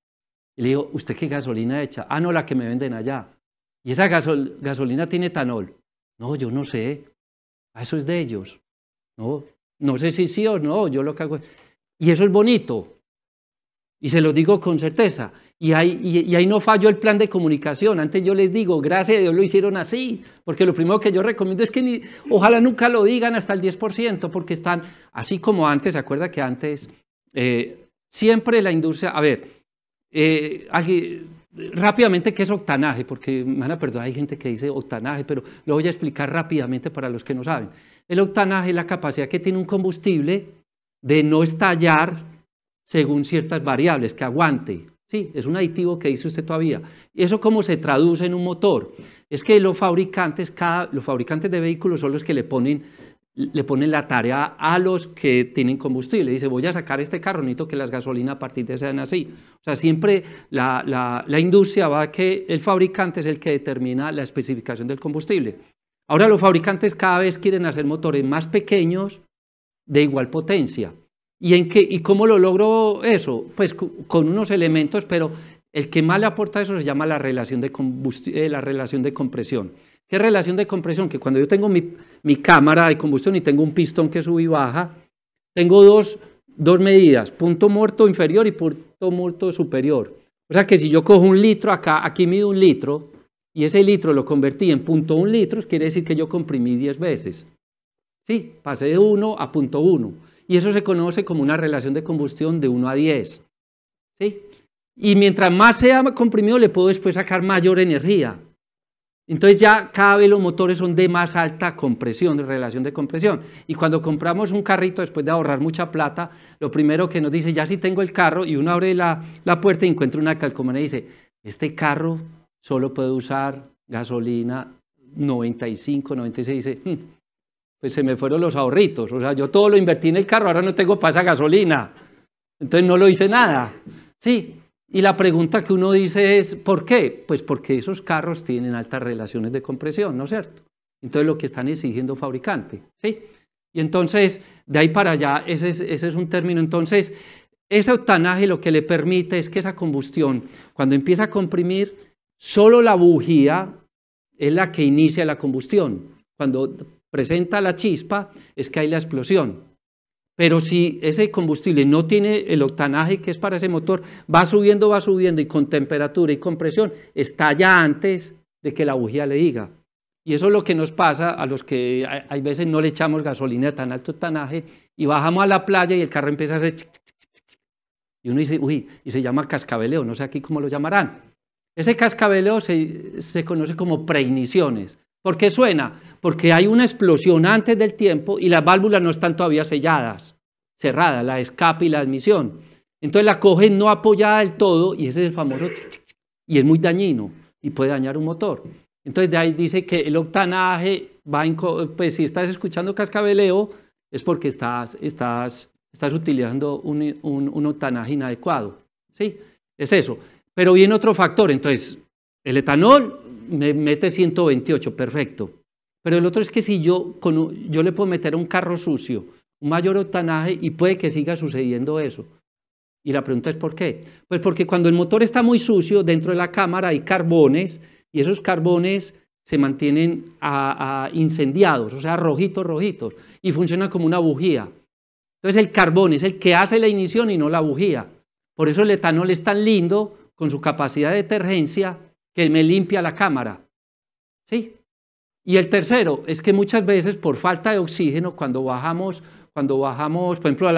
Y le digo, ¿usted qué gasolina echa? Ah, no, la que me venden allá. ¿Y esa gasolina tiene etanol? No, yo no sé. Ah, eso es de ellos. No, no sé si sí o no, yo lo que hago Y eso es bonito. Y se lo digo con certeza. Y ahí, y, ahí no falló el plan de comunicación. Antes yo les digo, gracias a Dios lo hicieron así. Porque lo primero que yo recomiendo es que ni, ojalá nunca lo digan hasta el 10%, porque están así como antes. ¿Se acuerda que antes eh, siempre la industria... A ver, eh, aquí, Rápidamente, ¿qué es octanaje? Porque me hay gente que dice octanaje, pero lo voy a explicar rápidamente para los que no saben. El octanaje es la capacidad que tiene un combustible de no estallar según ciertas variables, que aguante. Sí, es un aditivo que dice usted todavía. ¿Y eso cómo se traduce en un motor? Es que los fabricantes, cada, los fabricantes de vehículos son los que le ponen le ponen la tarea a los que tienen combustible. Dice, voy a sacar este carro, que las gasolinas a partir de sean así. O sea, siempre la, industria va a que el fabricante es el que determina la especificación del combustible. Ahora los fabricantes cada vez quieren hacer motores más pequeños de igual potencia. ¿Y, en qué, y cómo lo logro eso? Pues con unos elementos, pero el que más le aporta eso se llama la relación de eh, compresión. ¿Qué relación de compresión? Que cuando yo tengo mi, cámara de combustión y tengo un pistón que sube y baja, tengo dos, medidas, punto muerto inferior y punto muerto superior. O sea que si yo cojo un litro acá, aquí mido un litro, y ese litro lo convertí en punto un litro, quiere decir que yo comprimí 10 veces. Sí, pasé de 1 a punto 1. Y eso se conoce como una relación de combustión de 1 a 10. ¿Sí? Y mientras más sea comprimido, le puedo después sacar mayor energía. Entonces ya cada vez los motores son de más alta compresión, de relación de compresión. Y cuando compramos un carrito, después de ahorrar mucha plata, lo primero que nos dice, ya sí tengo el carro, y uno abre la, puerta y encuentra una calcomanía y dice, este carro solo puede usar gasolina 95, 96, dice, hmm, pues se me fueron los ahorritos, o sea, yo todo lo invertí en el carro, ahora no tengo pasa gasolina, entonces no lo hice nada. Sí, y la pregunta que uno dice es, ¿por qué? Pues porque esos carros tienen altas relaciones de compresión, ¿no es cierto? Entonces lo que están exigiendo fabricante, ¿sí? Y entonces, de ahí para allá, ese es, un término. Entonces, ese octanaje lo que le permite es que esa combustión, cuando empieza a comprimir, solo la bujía es la que inicia la combustión. Cuando presenta la chispa, es que hay la explosión. Pero si ese combustible no tiene el octanaje que es para ese motor, va subiendo, va subiendo y con temperatura y con presión está ya antes de que la bujía le diga. Y eso es lo que nos pasa a los que hay veces no le echamos gasolina tan alto octanaje y bajamos a la playa y el carro empieza a hacer... y uno dice, uy, y se llama cascabeleo, no sé aquí cómo lo llamarán. Ese cascabeleo se, se conoce como preiniciones. ¿Por suena? porque hay una explosión antes del tiempo y las válvulas no están todavía selladas, cerradas, la escape y la admisión. Entonces la coge no apoyada del todo y ese es el famoso y es muy dañino y puede dañar un motor. Entonces de ahí dice que el octanaje va en, pues si estás escuchando cascabeleo es porque estás estás estás utilizando un, un, un octanaje inadecuado, ¿sí? Es eso. Pero viene otro factor, entonces el etanol me mete 128, perfecto. Pero el otro es que si yo, yo le puedo meter un carro sucio, un mayor otanaje y puede que siga sucediendo eso. Y la pregunta es ¿por qué? Pues porque cuando el motor está muy sucio, dentro de la cámara hay carbones, y esos carbones se mantienen incendiados, o sea, rojitos, rojitos, y funciona como una bujía. Entonces el carbón es el que hace la ignición y no la bujía. Por eso el etanol es tan lindo con su capacidad de detergencia que me limpia la cámara. ¿Sí? Y el tercero es que muchas veces por falta de oxígeno, cuando bajamos, cuando bajamos por ejemplo, a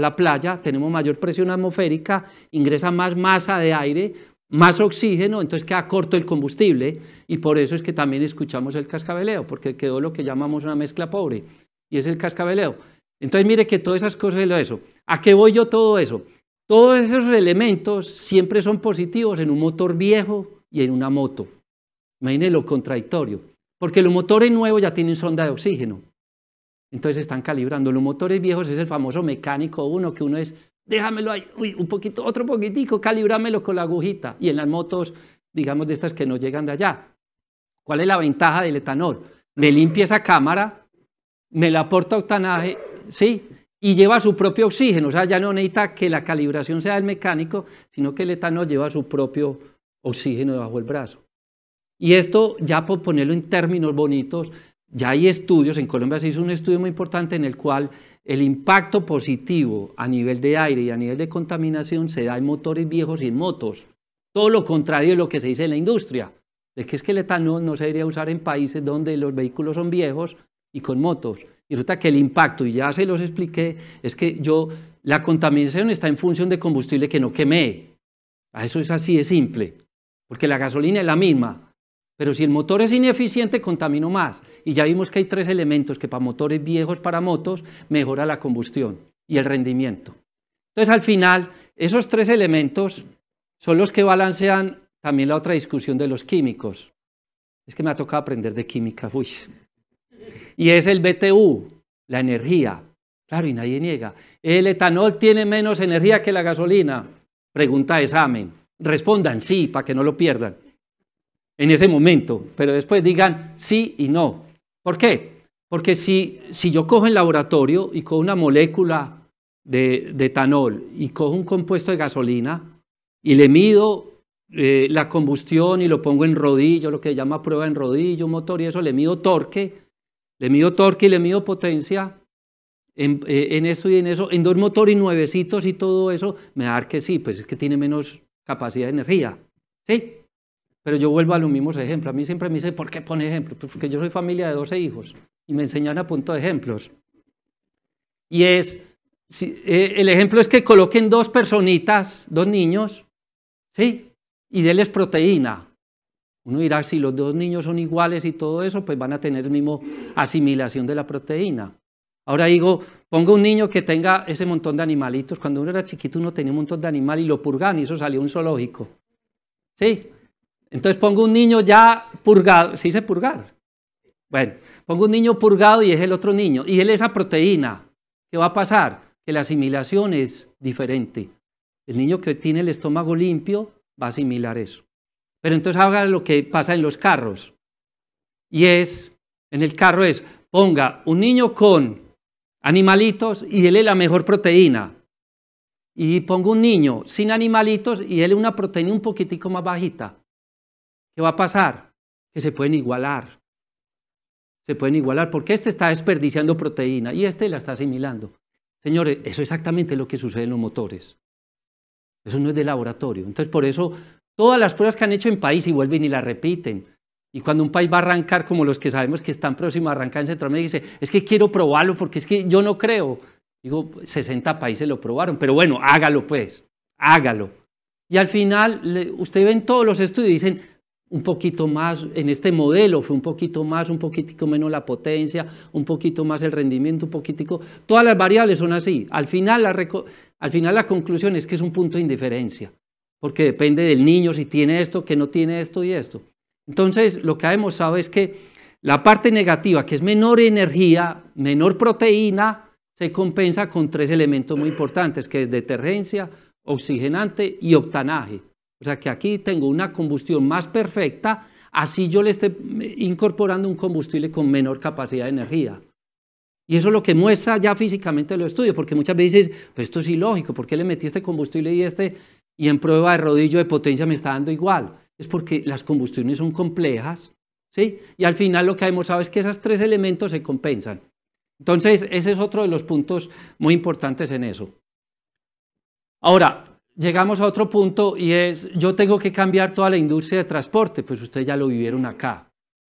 la, playa, tenemos mayor presión atmosférica, ingresa más masa de aire, más oxígeno, entonces queda corto el combustible y por eso es que también escuchamos el cascabeleo, porque quedó lo que llamamos una mezcla pobre y es el cascabeleo. Entonces mire que todas esas cosas y eso. ¿A qué voy yo todo eso? Todos esos elementos siempre son positivos en un motor viejo y en una moto. Imagine lo contradictorio. Porque los motores nuevos ya tienen sonda de oxígeno. Entonces están calibrando. Los motores viejos es el famoso mecánico uno, que uno es, déjamelo ahí, uy, un poquito, otro poquitico, calibrámelo con la agujita. Y en las motos, digamos, de estas que no llegan de allá. ¿Cuál es la ventaja del etanol? Me limpia esa cámara, me la aporta octanaje, ¿sí? Y lleva su propio oxígeno. O sea, ya no necesita que la calibración sea del mecánico, sino que el etanol lleva su propio oxígeno debajo del brazo. Y esto, ya por ponerlo en términos bonitos, ya hay estudios, en Colombia se hizo un estudio muy importante en el cual el impacto positivo a nivel de aire y a nivel de contaminación se da en motores viejos y en motos. Todo lo contrario de lo que se dice en la industria, de que es que el etanol no se debería usar en países donde los vehículos son viejos y con motos. Y resulta que el impacto, y ya se los expliqué, es que yo, la contaminación está en función de combustible que no queme Eso es así de simple, porque la gasolina es la misma, pero si el motor es ineficiente, contamino más. Y ya vimos que hay tres elementos que para motores viejos, para motos, mejora la combustión y el rendimiento. Entonces, al final, esos tres elementos son los que balancean también la otra discusión de los químicos. Es que me ha tocado aprender de química, uy. Y es el BTU, la energía. Claro, y nadie niega. ¿El etanol tiene menos energía que la gasolina? Pregunta examen. Respondan sí, para que no lo pierdan en ese momento, pero después digan sí y no. ¿Por qué? Porque si, si yo cojo el laboratorio y cojo una molécula de, etanol y cojo un compuesto de gasolina y le mido eh, la combustión y lo pongo en rodillo, lo que se llama prueba en rodillo, motor y eso, le mido torque, le mido torque y le mido potencia en, eh, esto y en eso, en dos motores nuevecitos y todo eso, me va dar que sí, pues es que tiene menos capacidad de energía. ¿Sí? Pero yo vuelvo a los mismos ejemplos. A mí siempre me dicen, ¿por qué pone ejemplos? Pues porque yo soy familia de 12 hijos y me enseñan a punto de ejemplos. Y es, si, eh, el ejemplo es que coloquen dos personitas, dos niños, ¿sí? Y denles proteína. Uno dirá, si los dos niños son iguales y todo eso, pues van a tener el mismo asimilación de la proteína. Ahora digo, ponga un niño que tenga ese montón de animalitos. Cuando uno era chiquito uno tenía un montón de animal y lo purgan y eso salió un zoológico. ¿Sí? Entonces pongo un niño ya purgado, se dice purgar. Bueno, pongo un niño purgado y es el otro niño. Y él es la proteína, ¿qué va a pasar? Que la asimilación es diferente. El niño que tiene el estómago limpio va a asimilar eso. Pero entonces haga lo que pasa en los carros. Y es, en el carro es, ponga un niño con animalitos y él es la mejor proteína. Y pongo un niño sin animalitos y él es una proteína un poquitico más bajita. ¿Qué va a pasar? Que se pueden igualar. Se pueden igualar porque este está desperdiciando proteína y este la está asimilando. Señores, eso es exactamente lo que sucede en los motores. Eso no es de laboratorio. Entonces, por eso, todas las pruebas que han hecho en país y vuelven y las repiten. Y cuando un país va a arrancar, como los que sabemos que están próximos a arrancar en Centroamérica, dice, es que quiero probarlo porque es que yo no creo. Digo, 60 países lo probaron, pero bueno, hágalo pues, hágalo. Y al final, usted ven todos los estudios y dicen, un poquito más, en este modelo fue un poquito más, un poquitico menos la potencia, un poquito más el rendimiento, un poquitico, todas las variables son así. Al final la, al final la conclusión es que es un punto de indiferencia, porque depende del niño si tiene esto, que no tiene esto y esto. Entonces, lo que ha demostrado es que la parte negativa, que es menor energía, menor proteína, se compensa con tres elementos muy importantes, que es detergencia, oxigenante y octanaje. O sea que aquí tengo una combustión más perfecta, así yo le estoy incorporando un combustible con menor capacidad de energía. Y eso es lo que muestra ya físicamente lo estudio, porque muchas veces, pues, esto es ilógico, ¿por qué le metí este combustible y este? Y en prueba de rodillo de potencia me está dando igual. Es porque las combustiones son complejas, ¿sí? Y al final lo que ha demostrado es que esos tres elementos se compensan. Entonces, ese es otro de los puntos muy importantes en eso. Ahora, llegamos a otro punto y es, yo tengo que cambiar toda la industria de transporte, pues ustedes ya lo vivieron acá.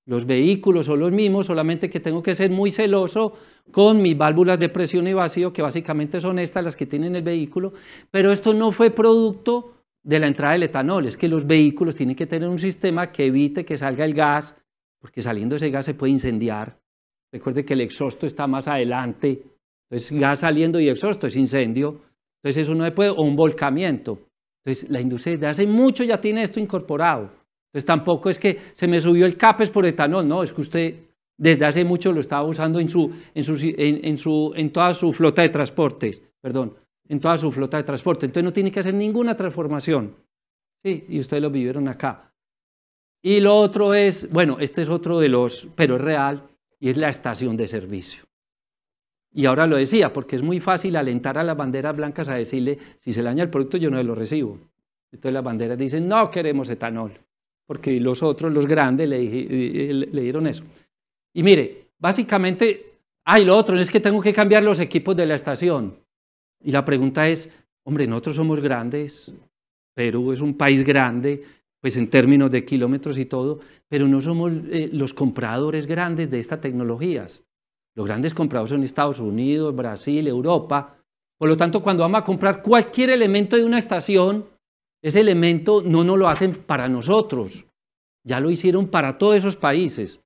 Los vehículos son los mismos, solamente que tengo que ser muy celoso con mis válvulas de presión y vacío, que básicamente son estas las que tienen el vehículo, pero esto no fue producto de la entrada del etanol, es que los vehículos tienen que tener un sistema que evite que salga el gas, porque saliendo ese gas se puede incendiar. Recuerde que el exhausto está más adelante, es gas saliendo y exhausto es incendio. Entonces eso no se puede, o un volcamiento. Entonces la industria desde hace mucho ya tiene esto incorporado. Entonces tampoco es que se me subió el CAPES por etanol, no, es que usted desde hace mucho lo estaba usando en, su, su, toda su flota de transportes, perdón, en toda su flota de transporte. Entonces no tiene que hacer ninguna transformación. Sí, y ustedes lo vivieron acá. Y lo otro es, bueno, este es otro de los, pero es real, y es la estación de servicio. Y ahora lo decía, porque es muy fácil alentar a las banderas blancas a decirle, si se le daña el producto yo no lo recibo. Entonces las banderas dicen, no queremos etanol, porque los otros, los grandes, le, eh, eh, dieron eso. Y mire, básicamente, hay lo otro es que tengo que cambiar los equipos de la estación. Y la pregunta es, hombre, nosotros somos grandes, Perú es un país grande, pues en términos de kilómetros y todo, pero no somos eh, los compradores grandes de estas tecnologías. Los grandes compradores son Estados Unidos, Brasil, Europa. Por lo tanto, cuando vamos a comprar cualquier elemento de una estación, ese elemento no nos lo hacen para nosotros. Ya lo hicieron para todos esos países.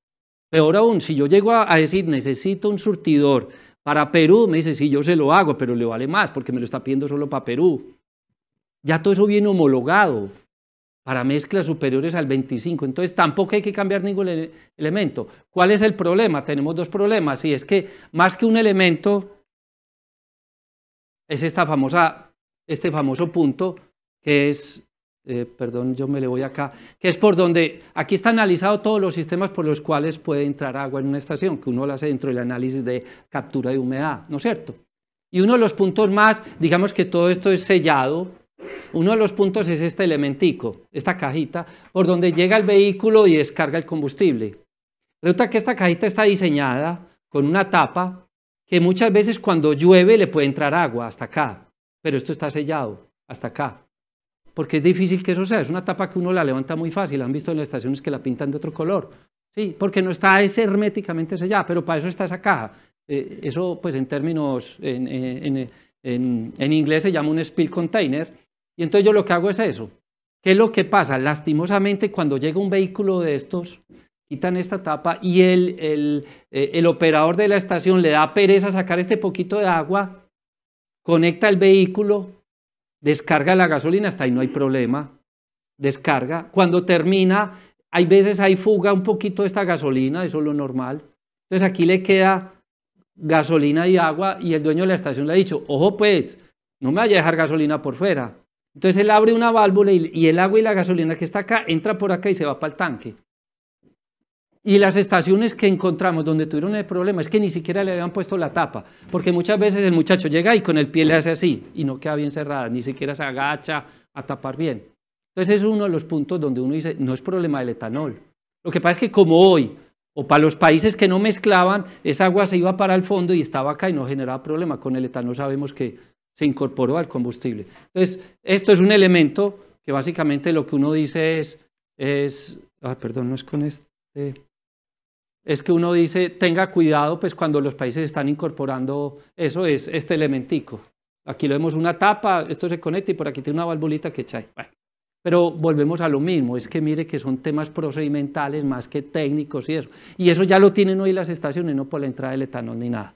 Peor aún, si yo llego a, decir necesito un surtidor para Perú, me dice, sí, yo se lo hago, pero le vale más porque me lo está pidiendo solo para Perú. Ya todo eso viene homologado para mezclas superiores al 25. Entonces tampoco hay que cambiar ningún elemento. ¿Cuál es el problema? Tenemos dos problemas y es que más que un elemento es esta famosa, este famoso punto que es, eh, perdón, yo me le voy acá, que es por donde aquí está analizado todos los sistemas por los cuales puede entrar agua en una estación, que uno lo hace dentro del análisis de captura de humedad, ¿no es cierto? Y uno de los puntos más, digamos que todo esto es sellado uno de los puntos es este elementico, esta cajita, por donde llega el vehículo y descarga el combustible. Resulta que esta cajita está diseñada con una tapa que muchas veces cuando llueve le puede entrar agua hasta acá, pero esto está sellado hasta acá, porque es difícil que eso sea. Es una tapa que uno la levanta muy fácil. Han visto en las estaciones que la pintan de otro color, sí, porque no está herméticamente sellada, pero para eso está esa caja. Eh, eso, pues, en términos eh, en inglés se llama un spill container y entonces yo lo que hago es eso. ¿Qué es lo que pasa? Lastimosamente, cuando llega un vehículo de estos, quitan esta tapa y el, eh, el, operador de la estación le da pereza sacar este poquito de agua, conecta el vehículo, descarga la gasolina, hasta ahí no hay problema. Descarga. Cuando termina, hay veces hay fuga un poquito de esta gasolina, eso es lo normal. Entonces aquí le queda gasolina y agua y el dueño de la estación le ha dicho, ojo pues, no me vaya a dejar gasolina por fuera. Entonces él abre una válvula y, el agua y la gasolina que está acá entra por acá y se va para el tanque. Y las estaciones que encontramos donde tuvieron el problema es que ni siquiera le habían puesto la tapa, porque muchas veces el muchacho llega y con el pie le hace así y no queda bien cerrada, ni siquiera se agacha a tapar bien. Entonces es uno de los puntos donde uno dice, no es problema del etanol. Lo que pasa es que como hoy, o para los países que no mezclaban, esa agua se iba para el fondo y estaba acá y no generaba problema. Con el etanol sabemos que se incorporó al combustible. Entonces, esto es un elemento que básicamente lo que uno dice es, es ah, perdón, no es con este, es que uno dice, tenga cuidado, pues cuando los países están incorporando eso, es este elementico. Aquí lo vemos una tapa, esto se conecta y por aquí tiene una valvulita que echa. Bueno, pero volvemos a lo mismo, es que mire que son temas procedimentales más que técnicos y eso. Y eso ya lo tienen hoy las estaciones, no por la entrada del etanol ni nada.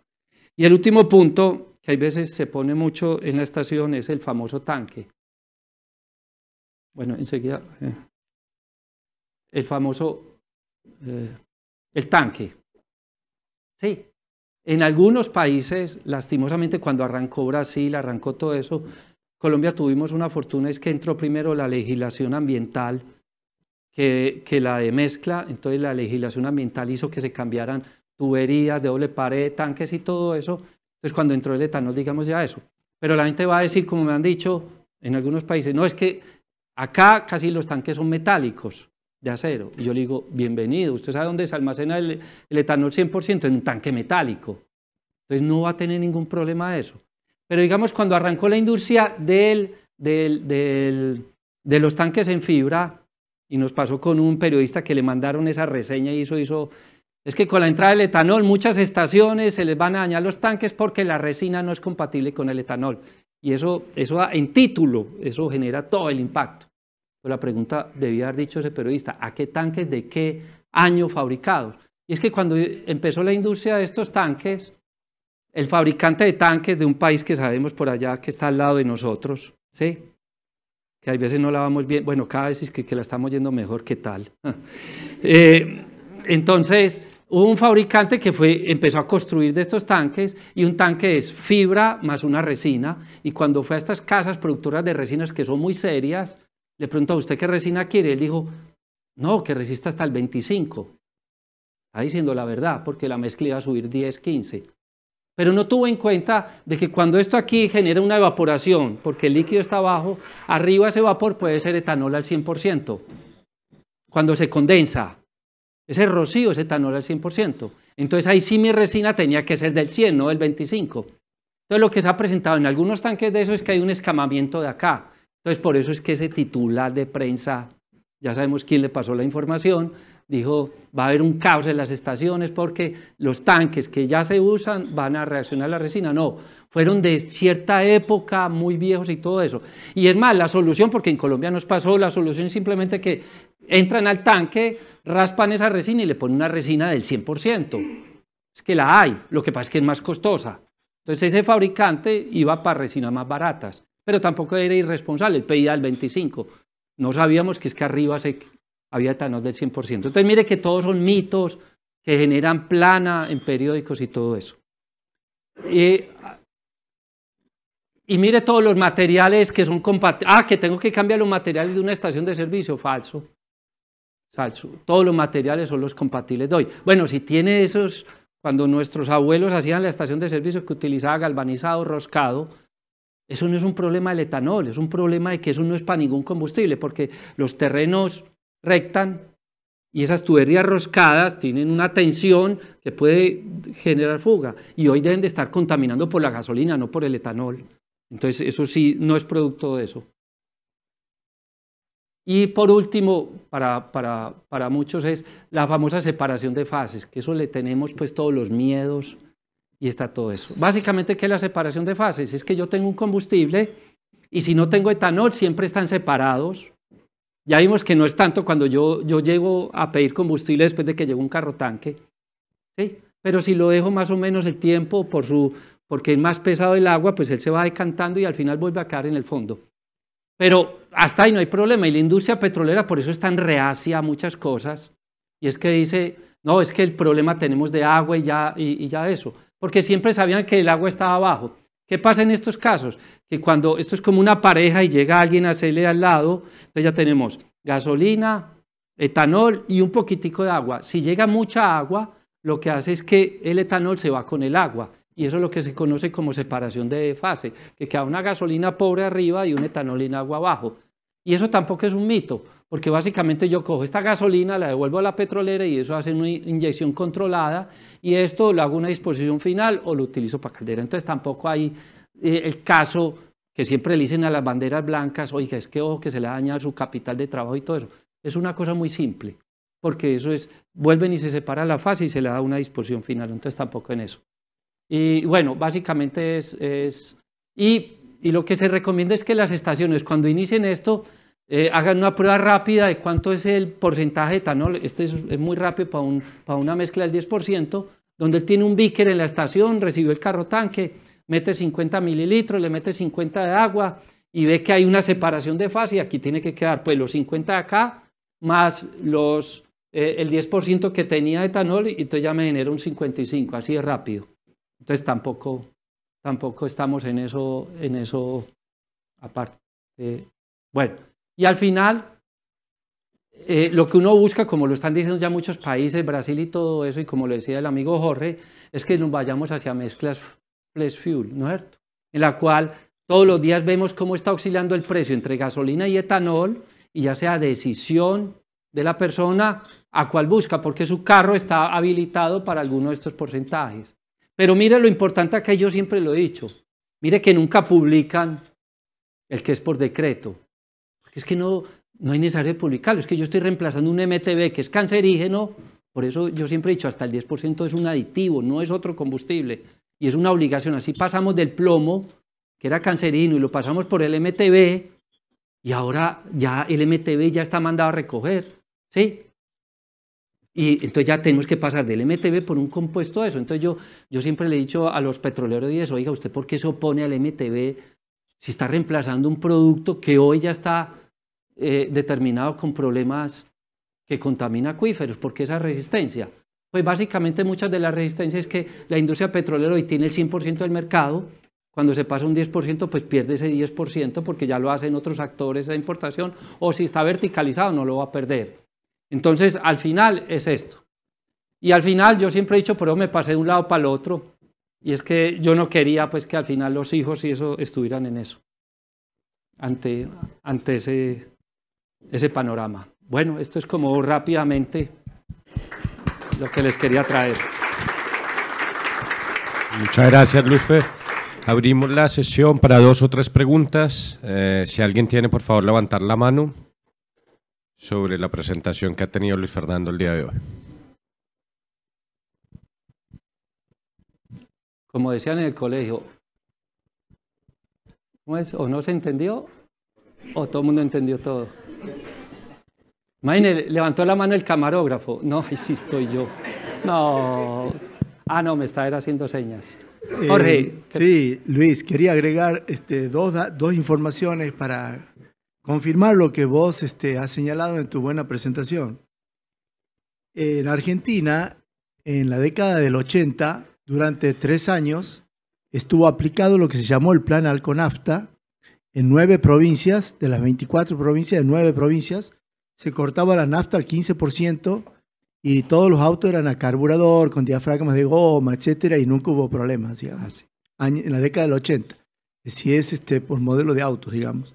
Y el último punto que hay veces se pone mucho en la estación es el famoso tanque. Bueno, enseguida. Eh, el famoso. Eh, el tanque. Sí. En algunos países, lastimosamente, cuando arrancó Brasil, arrancó todo eso, Colombia tuvimos una fortuna, es que entró primero la legislación ambiental que, que la de mezcla, entonces la legislación ambiental hizo que se cambiaran tuberías, de doble pared, tanques y todo eso, entonces, cuando entró el etanol, digamos ya eso. Pero la gente va a decir, como me han dicho en algunos países, no es que acá casi los tanques son metálicos de acero. Y yo le digo, bienvenido, ¿usted sabe dónde se almacena el, etanol 100%? En un tanque metálico. Entonces no va a tener ningún problema eso. Pero digamos, cuando arrancó la industria de los tanques en fibra, y nos pasó con un periodista que le mandaron esa reseña y eso hizo es que con la entrada del etanol muchas estaciones se les van a dañar los tanques porque la resina no es compatible con el etanol. Y eso, eso en título, eso genera todo el impacto. Pero la pregunta debía haber dicho ese periodista, ¿a qué tanques de qué año fabricados? Y es que cuando empezó la industria de estos tanques, el fabricante de tanques de un país que sabemos por allá que está al lado de nosotros, ¿sí? que a veces no la vamos bien, bueno, cada vez es que, la estamos yendo mejor, ¿qué tal? [LAUGHS] Eh, entonces, Hubo un fabricante que fue, empezó a construir de estos tanques y un tanque es fibra más una resina. Y cuando fue a estas casas productoras de resinas que son muy serias, le preguntó a usted qué resina quiere. Él dijo, no, que resista hasta el 25. Está diciendo la verdad, porque la mezcla iba a subir 10, 15. Pero no tuvo en cuenta de que cuando esto aquí genera una evaporación, porque el líquido está abajo, arriba ese vapor puede ser etanol al 100%, cuando se condensa. Ese rocío ese etanol al 100%. Entonces ahí sí mi resina tenía que ser del 100, no del 25. Entonces lo que se ha presentado en algunos tanques de eso es que hay un escamamiento de acá. Entonces por eso es que ese titular de prensa, ya sabemos quién le pasó la información, dijo va a haber un caos en las estaciones porque los tanques que ya se usan van a reaccionar a la resina. No, fueron de cierta época, muy viejos y todo eso. Y es más, la solución, porque en Colombia nos pasó, la solución simplemente que entran al tanque, raspan esa resina y le ponen una resina del 100%. Es que la hay, lo que pasa es que es más costosa. Entonces ese fabricante iba para resinas más baratas, pero tampoco era irresponsable, él pedía el 25. No sabíamos que es que arriba se, había tanos del 100%. Entonces mire que todos son mitos que generan plana en periódicos y todo eso. Y, eh, y mire todos los materiales que son compatibles. Ah, que tengo que cambiar los materiales de una estación de servicio, falso sea, todos los materiales son los compatibles de hoy. Bueno, si tiene esos, cuando nuestros abuelos hacían la estación de servicio que utilizaba galvanizado, roscado, eso no es un problema del etanol, es un problema de que eso no es para ningún combustible, porque los terrenos rectan y esas tuberías roscadas tienen una tensión que puede generar fuga y hoy deben de estar contaminando por la gasolina, no por el etanol. Entonces, eso sí, no es producto de eso. Y por último, para, muchos es la famosa separación de fases, que eso le tenemos pues todos los miedos y está todo eso. Básicamente, ¿qué es la separación de fases? Es que yo tengo un combustible y si no tengo etanol, siempre están separados. Ya vimos que no es tanto cuando yo, yo llego a pedir combustible después de que llegue un carro tanque, ¿sí? pero si lo dejo más o menos el tiempo por su, porque es más pesado el agua, pues él se va decantando y al final vuelve a caer en el fondo. Pero hasta ahí no hay problema. Y la industria petrolera por eso es tan reacia a muchas cosas. Y es que dice, no, es que el problema tenemos de agua y ya, y, eso. Porque siempre sabían que el agua estaba abajo. ¿Qué pasa en estos casos? Que cuando esto es como una pareja y llega alguien a hacerle al lado, entonces ya tenemos gasolina, etanol y un poquitico de agua. Si llega mucha agua, lo que hace es que el etanol se va con el agua y eso es lo que se conoce como separación de fase, que queda una gasolina pobre arriba y etanol etanolina agua abajo. Y eso tampoco es un mito, porque básicamente yo cojo esta gasolina, la devuelvo a la petrolera y eso hace una inyección controlada y esto lo hago una disposición final o lo utilizo para caldera. Entonces tampoco hay eh, el caso que siempre le dicen a las banderas blancas, oiga, es que ojo que se le daña su capital de trabajo y todo eso. Es una cosa muy simple, porque eso es, vuelven y se separa la fase y se le da una disposición final, entonces tampoco en eso. Y bueno, básicamente es... y, lo que se recomienda es que las estaciones cuando inicien esto eh, hagan una prueba rápida de cuánto es el porcentaje de etanol. Este es, muy rápido para, una mezcla del 10%, donde él tiene un bíquer en la estación, recibió el carro tanque, mete 50 mililitros, le mete 50 de agua y ve que hay una separación de fase y aquí tiene que quedar pues los 50 de acá más los, eh, el 10% que tenía etanol y entonces ya me genera un 55, así es rápido. Entonces tampoco, estamos en eso, en eso aparte. bueno, y al final, eh, lo que uno busca, como lo están diciendo ya muchos países, Brasil y todo eso, y como lo decía el amigo Jorge, es que nos vayamos hacia mezclas flex fuel, ¿no es cierto? En la cual todos los días vemos cómo está auxiliando el precio entre gasolina y etanol, y ya sea decisión de la persona a cuál busca, porque su carro está habilitado para alguno de estos porcentajes. Pero mire lo importante acá, yo siempre lo he dicho. Mire que nunca publican el que es por decreto. Porque es que no, no hay necesidad de publicarlo. Es que yo estoy reemplazando un MTB que es cancerígeno. Por eso yo siempre he dicho, hasta el 10% es un aditivo, no es otro combustible. Y es una obligación. Así pasamos del plomo, que era cancerígeno, y lo pasamos por el MTB. Y ahora ya el MTB ya está mandado a recoger. ¿Sí? Y entonces ya tenemos que pasar del MTB por un compuesto a eso. Entonces yo, siempre le he dicho a los petroleros y eso, oiga, ¿usted por qué se opone al MTB si está reemplazando un producto que hoy ya está eh, determinado con problemas que contamina acuíferos? ¿Por qué esa resistencia? Pues básicamente muchas de las resistencias es que la industria petrolera hoy tiene el 100% del mercado, cuando se pasa un 10%, pues pierde ese 10% porque ya lo hacen otros actores de importación, o si está verticalizado no lo va a perder. Entonces, al final es esto. Y al final yo siempre he dicho, pero me pasé de un lado para el otro. Y es que yo no quería pues que al final los hijos y eso estuvieran en eso, ante, ese, ese panorama. Bueno, esto es como rápidamente lo que les quería traer. Muchas gracias, Lufe. Abrimos la sesión para dos o tres preguntas. Eh, si alguien tiene, por favor, levantar la mano sobre la presentación que ha tenido Luis Fernando el día de hoy. Como decían en el colegio, ¿cómo es? ¿O no se entendió? ¿O todo el mundo entendió todo? Imagínense, levantó la mano el camarógrafo. No, ahí estoy yo. No. Ah, no, me está haciendo señas. Jorge. Eh, sí, Luis, quería agregar este, dos, dos informaciones para confirmar lo que vos este, has señalado en tu buena presentación. En Argentina, en la década del 80, durante tres años, estuvo aplicado lo que se llamó el Plan Alconafta en nueve provincias, de las 24 provincias, de nueve provincias, se cortaba la nafta al 15% y todos los autos eran a carburador, con diafragmas de goma, etcétera, y nunca hubo problemas, ah, en la década del 80. Si es este, por modelo de autos, digamos.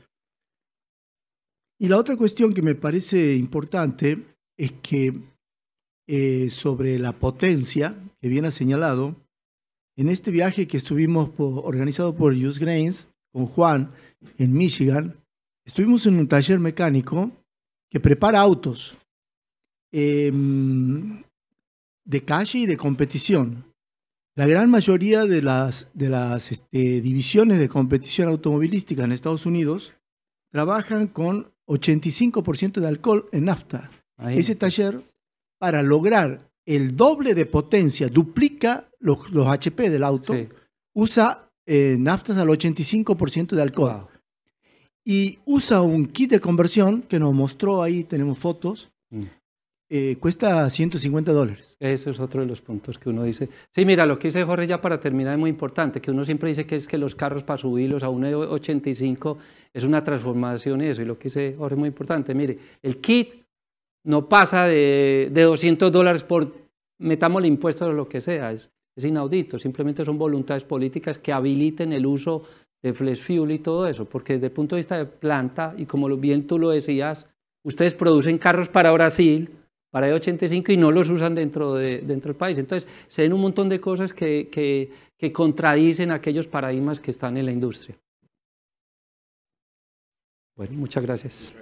Y la otra cuestión que me parece importante es que eh, sobre la potencia que bien ha señalado, en este viaje que estuvimos organizado por Use Grains con Juan en Michigan, estuvimos en un taller mecánico que prepara autos em, de calle y de competición. La gran mayoría de las, de las este, divisiones de competición automovilística en Estados Unidos trabajan con 85% de alcohol en nafta. Ese taller, para lograr el doble de potencia, duplica los, HP del auto, usa eh, naftas al 85% de alcohol. Y usa un kit de conversión que nos mostró ahí, tenemos fotos, mm. Eh, cuesta 150 dólares. Eso es otro de los puntos que uno dice. Sí, mira, lo que dice Jorge ya para terminar es muy importante, que uno siempre dice que es que los carros para subirlos a 1,85 e es una transformación eso, y lo que dice Jorge es muy importante. Mire, el kit no pasa de, de 200 dólares por, metamos el impuesto o lo que sea, es, es inaudito, simplemente son voluntades políticas que habiliten el uso de flex fuel y todo eso, porque desde el punto de vista de planta, y como bien tú lo decías, ustedes producen carros para Brasil, para E85 y no los usan dentro, dentro del país. Entonces, se ven un montón de cosas que, contradicen aquellos paradigmas que están en la industria. Bueno, Muchas gracias.